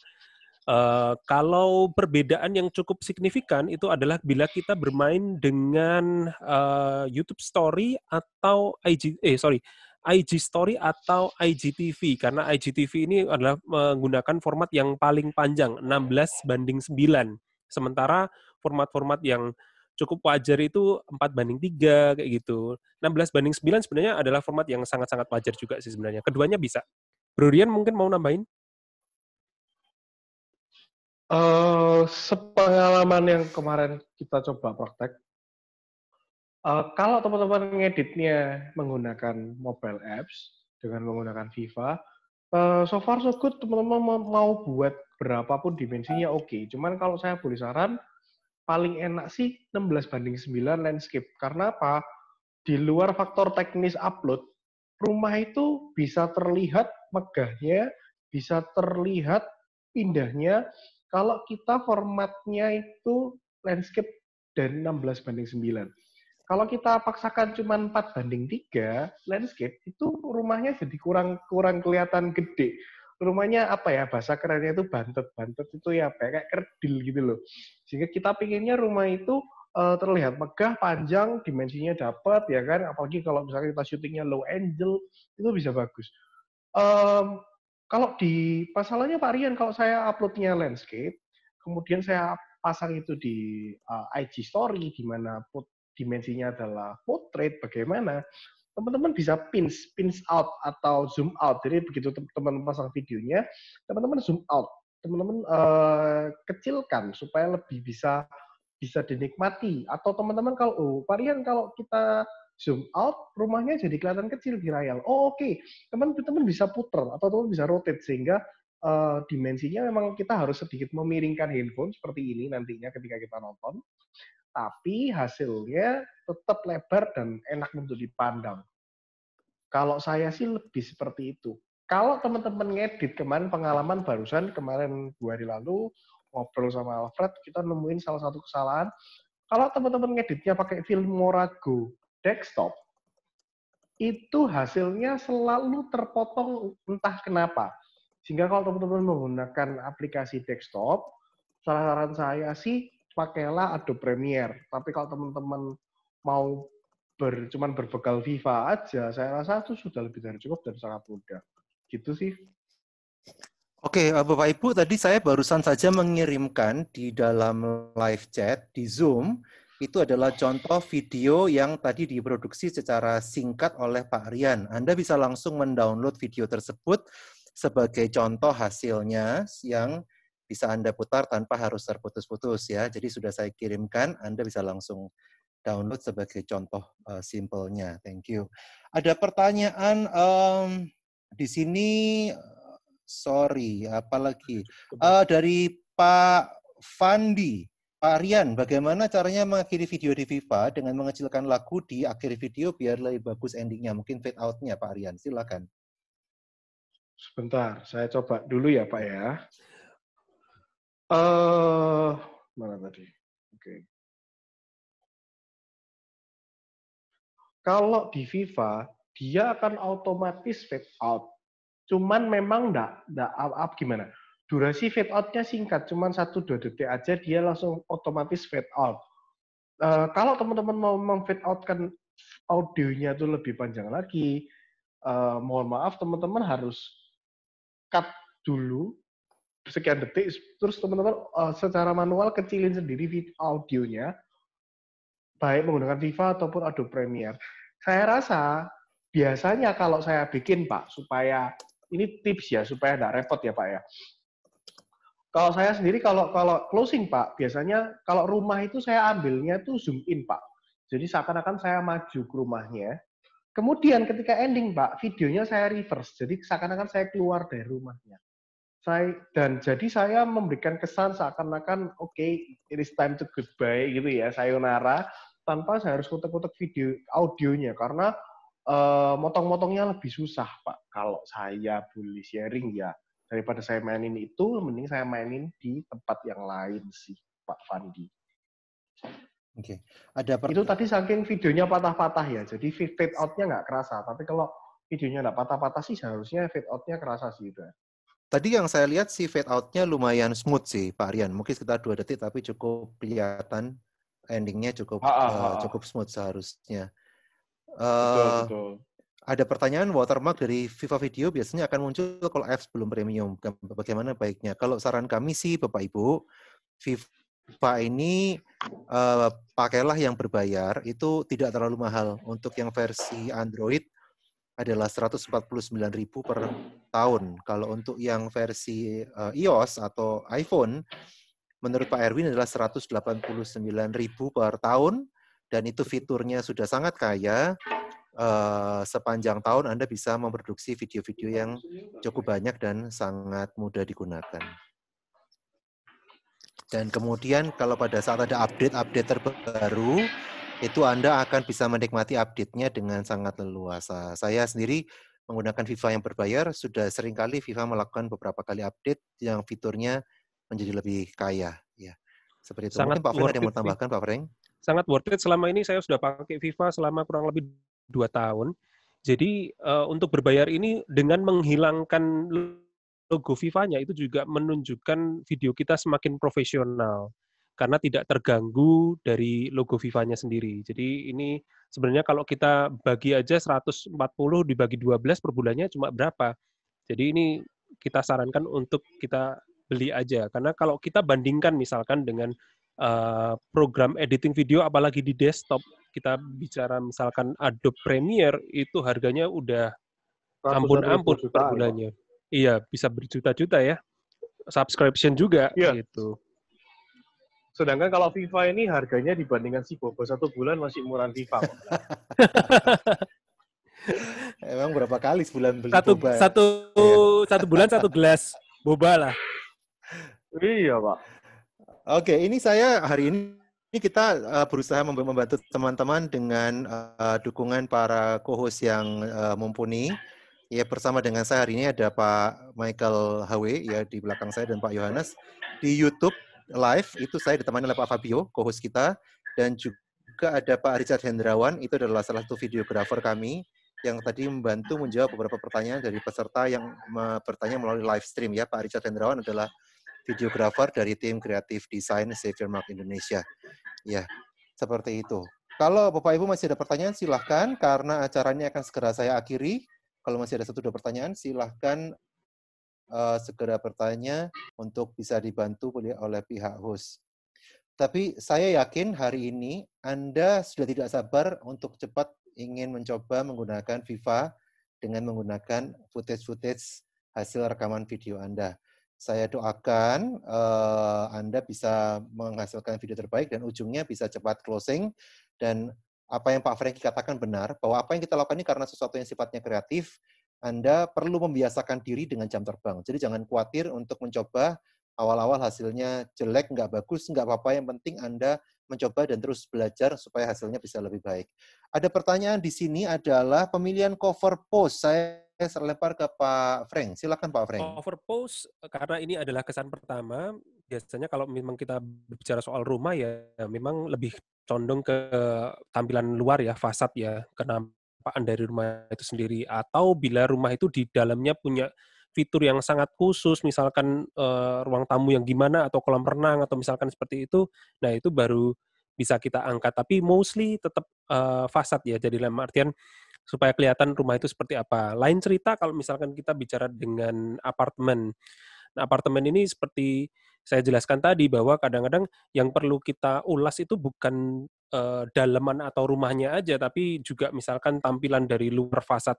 Uh, kalau perbedaan yang cukup signifikan itu adalah bila kita bermain dengan uh, YouTube Story atau IG, eh sorry, IG Story atau IGTV karena IGTV ini adalah menggunakan format yang paling panjang 16 banding 9 sementara format-format yang cukup wajar itu 4 banding 3 kayak gitu 16 banding 9 sebenarnya adalah format yang sangat-sangat wajar juga sih sebenarnya keduanya bisa Bro Rian mungkin mau nambahin Uh, sepengalaman yang kemarin kita coba praktek, Uh, kalau teman-teman ngeditnya menggunakan mobile apps dengan menggunakan Viva, uh, eh, so far so good teman-teman mau buat berapapun dimensinya oke. Okay. Cuman kalau saya boleh saran, paling enak sih 16 banding 9 landscape. Karena apa? Di luar faktor teknis upload, rumah itu bisa terlihat megahnya, bisa terlihat indahnya kalau kita formatnya itu landscape dan 16 banding 9. Kalau kita paksakan cuma 4 banding 3 landscape, itu rumahnya jadi kurang kurang kelihatan gede. Rumahnya apa ya, bahasa kerennya itu bantet-bantet itu ya, ya kayak kerdil gitu loh. Sehingga kita pinginnya rumah itu uh, terlihat megah, panjang, dimensinya dapat ya kan. Apalagi kalau misalnya kita syutingnya low angle itu bisa bagus. Um, kalau di masalahnya Pak Rian, kalau saya uploadnya landscape, kemudian saya pasang itu di uh, eh, IG story di mana put dimensinya adalah portrait bagaimana teman-teman bisa pins pins out atau zoom out jadi begitu teman-teman pasang videonya teman-teman zoom out teman-teman uh, kecilkan supaya lebih bisa bisa dinikmati atau teman-teman kalau oh varian kalau kita zoom out rumahnya jadi kelihatan kecil di rayal oh oke okay. teman-teman bisa puter atau teman bisa rotate sehingga uh, dimensinya memang kita harus sedikit memiringkan handphone seperti ini nantinya ketika kita nonton tapi hasilnya tetap lebar dan enak untuk dipandang. Kalau saya sih lebih seperti itu. Kalau teman-teman ngedit kemarin pengalaman barusan kemarin dua hari lalu ngobrol sama Alfred, kita nemuin salah satu kesalahan. Kalau teman-teman ngeditnya pakai Filmora Go desktop, itu hasilnya selalu terpotong entah kenapa. Sehingga kalau teman-teman menggunakan aplikasi desktop, saran saya sih pakailah Adobe Premiere. Tapi kalau teman-teman mau ber, cuman berbekal Viva aja, saya rasa itu sudah lebih dari cukup dan sangat mudah. Gitu sih. Oke, eh, Bapak Ibu, tadi saya barusan saja mengirimkan di dalam live chat di Zoom itu adalah contoh video yang tadi diproduksi secara singkat oleh Pak Rian. Anda bisa langsung mendownload video tersebut sebagai contoh hasilnya yang bisa Anda putar tanpa harus terputus-putus ya. Jadi sudah saya kirimkan, Anda bisa langsung download sebagai contoh uh, simpelnya. Thank you. Ada pertanyaan um, di sini, sorry, apalagi uh, eh, dari Pak Fandi. Pak Rian, bagaimana caranya mengakhiri video di Viva dengan mengecilkan lagu di akhir video biar lebih bagus endingnya? Mungkin fade out-nya Pak Rian, silakan. Sebentar, saya coba dulu ya Pak ya uh, mana tadi? Oke. Okay. Kalau di FIFA, dia akan otomatis fade out. Cuman memang enggak, enggak up, up gimana? Durasi fade out-nya singkat, cuman 1-2 detik aja dia langsung otomatis fade out. Uh, kalau teman-teman mau memfade out-kan audionya itu lebih panjang lagi, uh, mohon maaf teman-teman harus cut dulu sekian detik terus teman-teman uh, secara manual kecilin sendiri audionya baik menggunakan Viva ataupun Adobe Premiere. Saya rasa biasanya kalau saya bikin Pak supaya ini tips ya supaya tidak repot ya Pak ya. Kalau saya sendiri kalau kalau closing Pak biasanya kalau rumah itu saya ambilnya itu zoom in Pak. Jadi seakan-akan saya maju ke rumahnya. Kemudian ketika ending Pak videonya saya reverse. Jadi seakan-akan saya keluar dari rumahnya saya dan jadi saya memberikan kesan seakan-akan oke okay, it is time to goodbye gitu ya sayonara tanpa saya harus kutek-kutek video audionya karena uh, motong-motongnya lebih susah pak kalau saya boleh sharing ya daripada saya mainin itu mending saya mainin di tempat yang lain sih Pak Fandi. Oke, okay. ada per... itu tadi saking videonya patah-patah ya, jadi fade outnya nggak kerasa. Tapi kalau videonya nggak patah-patah sih seharusnya fade outnya kerasa sih itu. Tadi yang saya lihat si fade out-nya lumayan smooth sih Pak Aryan. Mungkin sekitar dua detik tapi cukup kelihatan endingnya cukup ha, ha, ha. Uh, cukup smooth seharusnya. Uh, betul, eh, betul. Ada pertanyaan watermark dari Viva Video biasanya akan muncul kalau apps belum premium. Bagaimana baiknya? Kalau saran kami sih Bapak Ibu, Viva ini uh, pakailah yang berbayar itu tidak terlalu mahal. Untuk yang versi Android adalah 149.000 per tahun. Kalau untuk yang versi uh, iOS atau iPhone, menurut Pak Erwin adalah 189.000 per tahun dan itu fiturnya sudah sangat kaya. Uh, sepanjang tahun Anda bisa memproduksi video-video yang cukup banyak dan sangat mudah digunakan. Dan kemudian kalau pada saat ada update-update terbaru, itu Anda akan bisa menikmati update-nya dengan sangat leluasa. Saya sendiri menggunakan Viva yang berbayar, sudah seringkali Viva melakukan beberapa kali update yang fiturnya menjadi lebih kaya. Ya, seperti itu. Sangat Mungkin Pak Frank ada yang mau tambahkan, Pak Frank? Sangat worth it. Selama ini saya sudah pakai Viva selama kurang lebih dua tahun. Jadi uh, untuk berbayar ini dengan menghilangkan logo Viva-nya itu juga menunjukkan video kita semakin profesional karena tidak terganggu dari logo Vivanya nya sendiri. Jadi ini sebenarnya kalau kita bagi aja 140 dibagi 12 per bulannya cuma berapa. Jadi ini kita sarankan untuk kita beli aja. Karena kalau kita bandingkan misalkan dengan uh, program editing video apalagi di desktop, kita bicara misalkan Adobe Premiere itu harganya udah ampun-ampun per ya, bulannya. Ya. Iya, bisa berjuta-juta ya. Subscription juga ya. gitu. Sedangkan kalau FIFA ini harganya dibandingkan si Bobo satu bulan masih murah FIFA. Emang berapa kali sebulan beli satu, boba? Ya? Satu ya? satu bulan satu gelas boba lah. Iya pak. Oke, ini saya hari ini ini kita uh, berusaha membantu teman-teman dengan uh, dukungan para co-host yang uh, mumpuni. Ya bersama dengan saya hari ini ada Pak Michael Hawe ya di belakang saya dan Pak Yohanes di YouTube live itu saya ditemani oleh Pak Fabio, co-host kita, dan juga ada Pak Richard Hendrawan, itu adalah salah satu videografer kami yang tadi membantu menjawab beberapa pertanyaan dari peserta yang bertanya melalui live stream ya. Pak Richard Hendrawan adalah videografer dari tim kreatif desain Xavier Mark Indonesia. Ya, seperti itu. Kalau Bapak Ibu masih ada pertanyaan silahkan karena acaranya akan segera saya akhiri. Kalau masih ada satu dua pertanyaan silahkan uh, segera bertanya untuk bisa dibantu oleh oleh pihak host. Tapi saya yakin hari ini Anda sudah tidak sabar untuk cepat ingin mencoba menggunakan Viva dengan menggunakan footage-footage hasil rekaman video Anda. Saya doakan uh, Anda bisa menghasilkan video terbaik dan ujungnya bisa cepat closing dan apa yang Pak Franky katakan benar bahwa apa yang kita lakukan ini karena sesuatu yang sifatnya kreatif anda perlu membiasakan diri dengan jam terbang. Jadi jangan khawatir untuk mencoba awal-awal hasilnya jelek, nggak bagus, nggak apa-apa. Yang penting Anda mencoba dan terus belajar supaya hasilnya bisa lebih baik. Ada pertanyaan di sini adalah pemilihan cover post. Saya lempar ke Pak Frank. Silakan Pak Frank. Cover post eh, karena ini adalah kesan pertama. Biasanya kalau memang kita berbicara soal rumah ya memang lebih condong ke tampilan luar ya, fasad ya, kenapa penampaan dari rumah itu sendiri atau bila rumah itu di dalamnya punya fitur yang sangat khusus misalkan uh, ruang tamu yang gimana atau kolam renang atau misalkan seperti itu nah itu baru bisa kita angkat tapi mostly tetap uh, eh, fasad ya jadi dalam artian supaya kelihatan rumah itu seperti apa lain cerita kalau misalkan kita bicara dengan apartemen Nah, apartemen ini seperti saya jelaskan tadi bahwa kadang-kadang yang perlu kita ulas itu bukan uh, eh, dalaman atau rumahnya aja, tapi juga misalkan tampilan dari luar fasad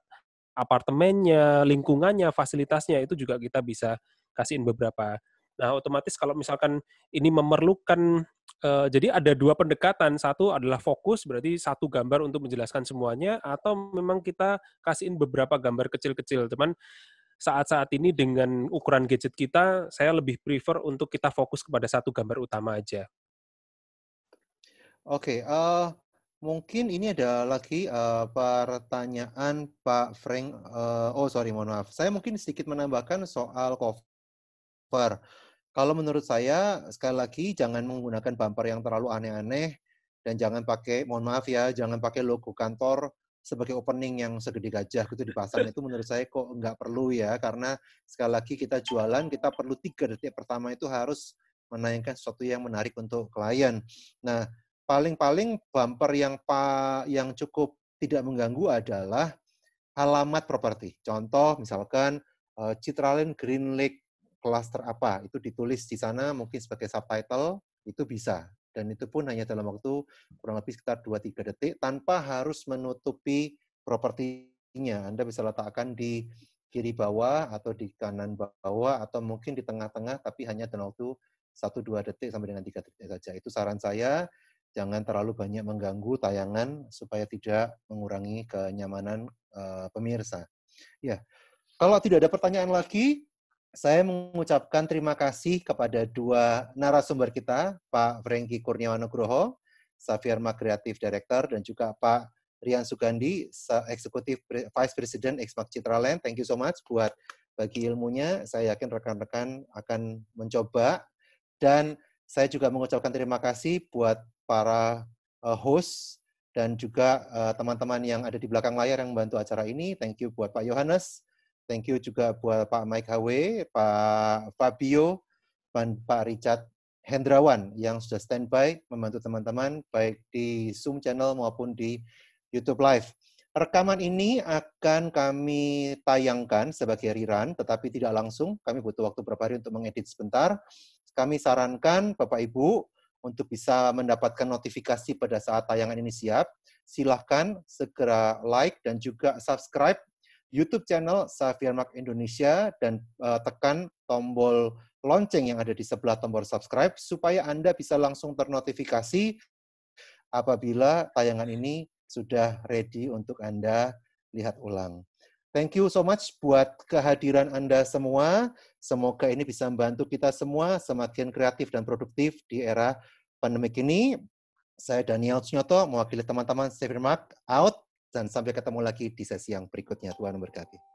apartemennya, lingkungannya, fasilitasnya itu juga kita bisa kasihin beberapa. Nah, otomatis kalau misalkan ini memerlukan uh, jadi ada dua pendekatan. Satu adalah fokus berarti satu gambar untuk menjelaskan semuanya atau memang kita kasihin beberapa gambar kecil-kecil. Cuman saat-saat ini dengan ukuran gadget kita, saya lebih prefer untuk kita fokus kepada satu gambar utama aja. Oke, okay, uh, eh, mungkin ini ada lagi uh, pertanyaan Pak Frank. Uh, oh sorry, mohon maaf. Saya mungkin sedikit menambahkan soal cover. Kalau menurut saya, sekali lagi jangan menggunakan bumper yang terlalu aneh-aneh dan jangan pakai, mohon maaf ya, jangan pakai logo kantor sebagai opening yang segede gajah gitu di pasar itu menurut saya kok nggak perlu ya karena sekali lagi kita jualan kita perlu tiga detik pertama itu harus menayangkan sesuatu yang menarik untuk klien. Nah paling-paling bumper yang pa, yang cukup tidak mengganggu adalah alamat properti. Contoh misalkan eh, Citralen Green Lake Cluster apa itu ditulis di sana mungkin sebagai subtitle itu bisa dan itu pun hanya dalam waktu kurang lebih sekitar 2-3 detik tanpa harus menutupi propertinya. Anda bisa letakkan di kiri bawah atau di kanan bawah atau mungkin di tengah-tengah tapi hanya dalam waktu 1-2 detik sampai dengan 3 detik saja. Itu saran saya, jangan terlalu banyak mengganggu tayangan supaya tidak mengurangi kenyamanan uh, pemirsa. Ya. Kalau tidak ada pertanyaan lagi, saya mengucapkan terima kasih kepada dua narasumber kita, Pak Franky Kurniawan Nugroho, Safirma Creative Director, dan juga Pak Rian Sugandi, Eksekutif Vice President Exmak Citraland. Thank you so much buat bagi ilmunya. Saya yakin rekan-rekan akan mencoba. Dan saya juga mengucapkan terima kasih buat para eh, host dan juga eh, teman-teman yang ada di belakang layar yang membantu acara ini. Thank you buat Pak Yohanes, Thank you juga buat Pak Mike Hawe, Pak Fabio, dan Pak Richard Hendrawan yang sudah standby membantu teman-teman baik di Zoom channel maupun di YouTube Live. Rekaman ini akan kami tayangkan sebagai rerun, tetapi tidak langsung. Kami butuh waktu beberapa hari untuk mengedit sebentar. Kami sarankan Bapak Ibu untuk bisa mendapatkan notifikasi pada saat tayangan ini siap. Silahkan segera like dan juga subscribe YouTube channel Safir Mark Indonesia dan uh, tekan tombol lonceng yang ada di sebelah tombol subscribe supaya Anda bisa langsung ternotifikasi apabila tayangan ini sudah ready untuk Anda lihat ulang. Thank you so much buat kehadiran Anda semua. Semoga ini bisa membantu kita semua semakin kreatif dan produktif di era pandemik ini. Saya Daniel Sunyoto, mewakili teman-teman Safir Mark, out. Dan sampai ketemu lagi di sesi yang berikutnya. Tuhan memberkati.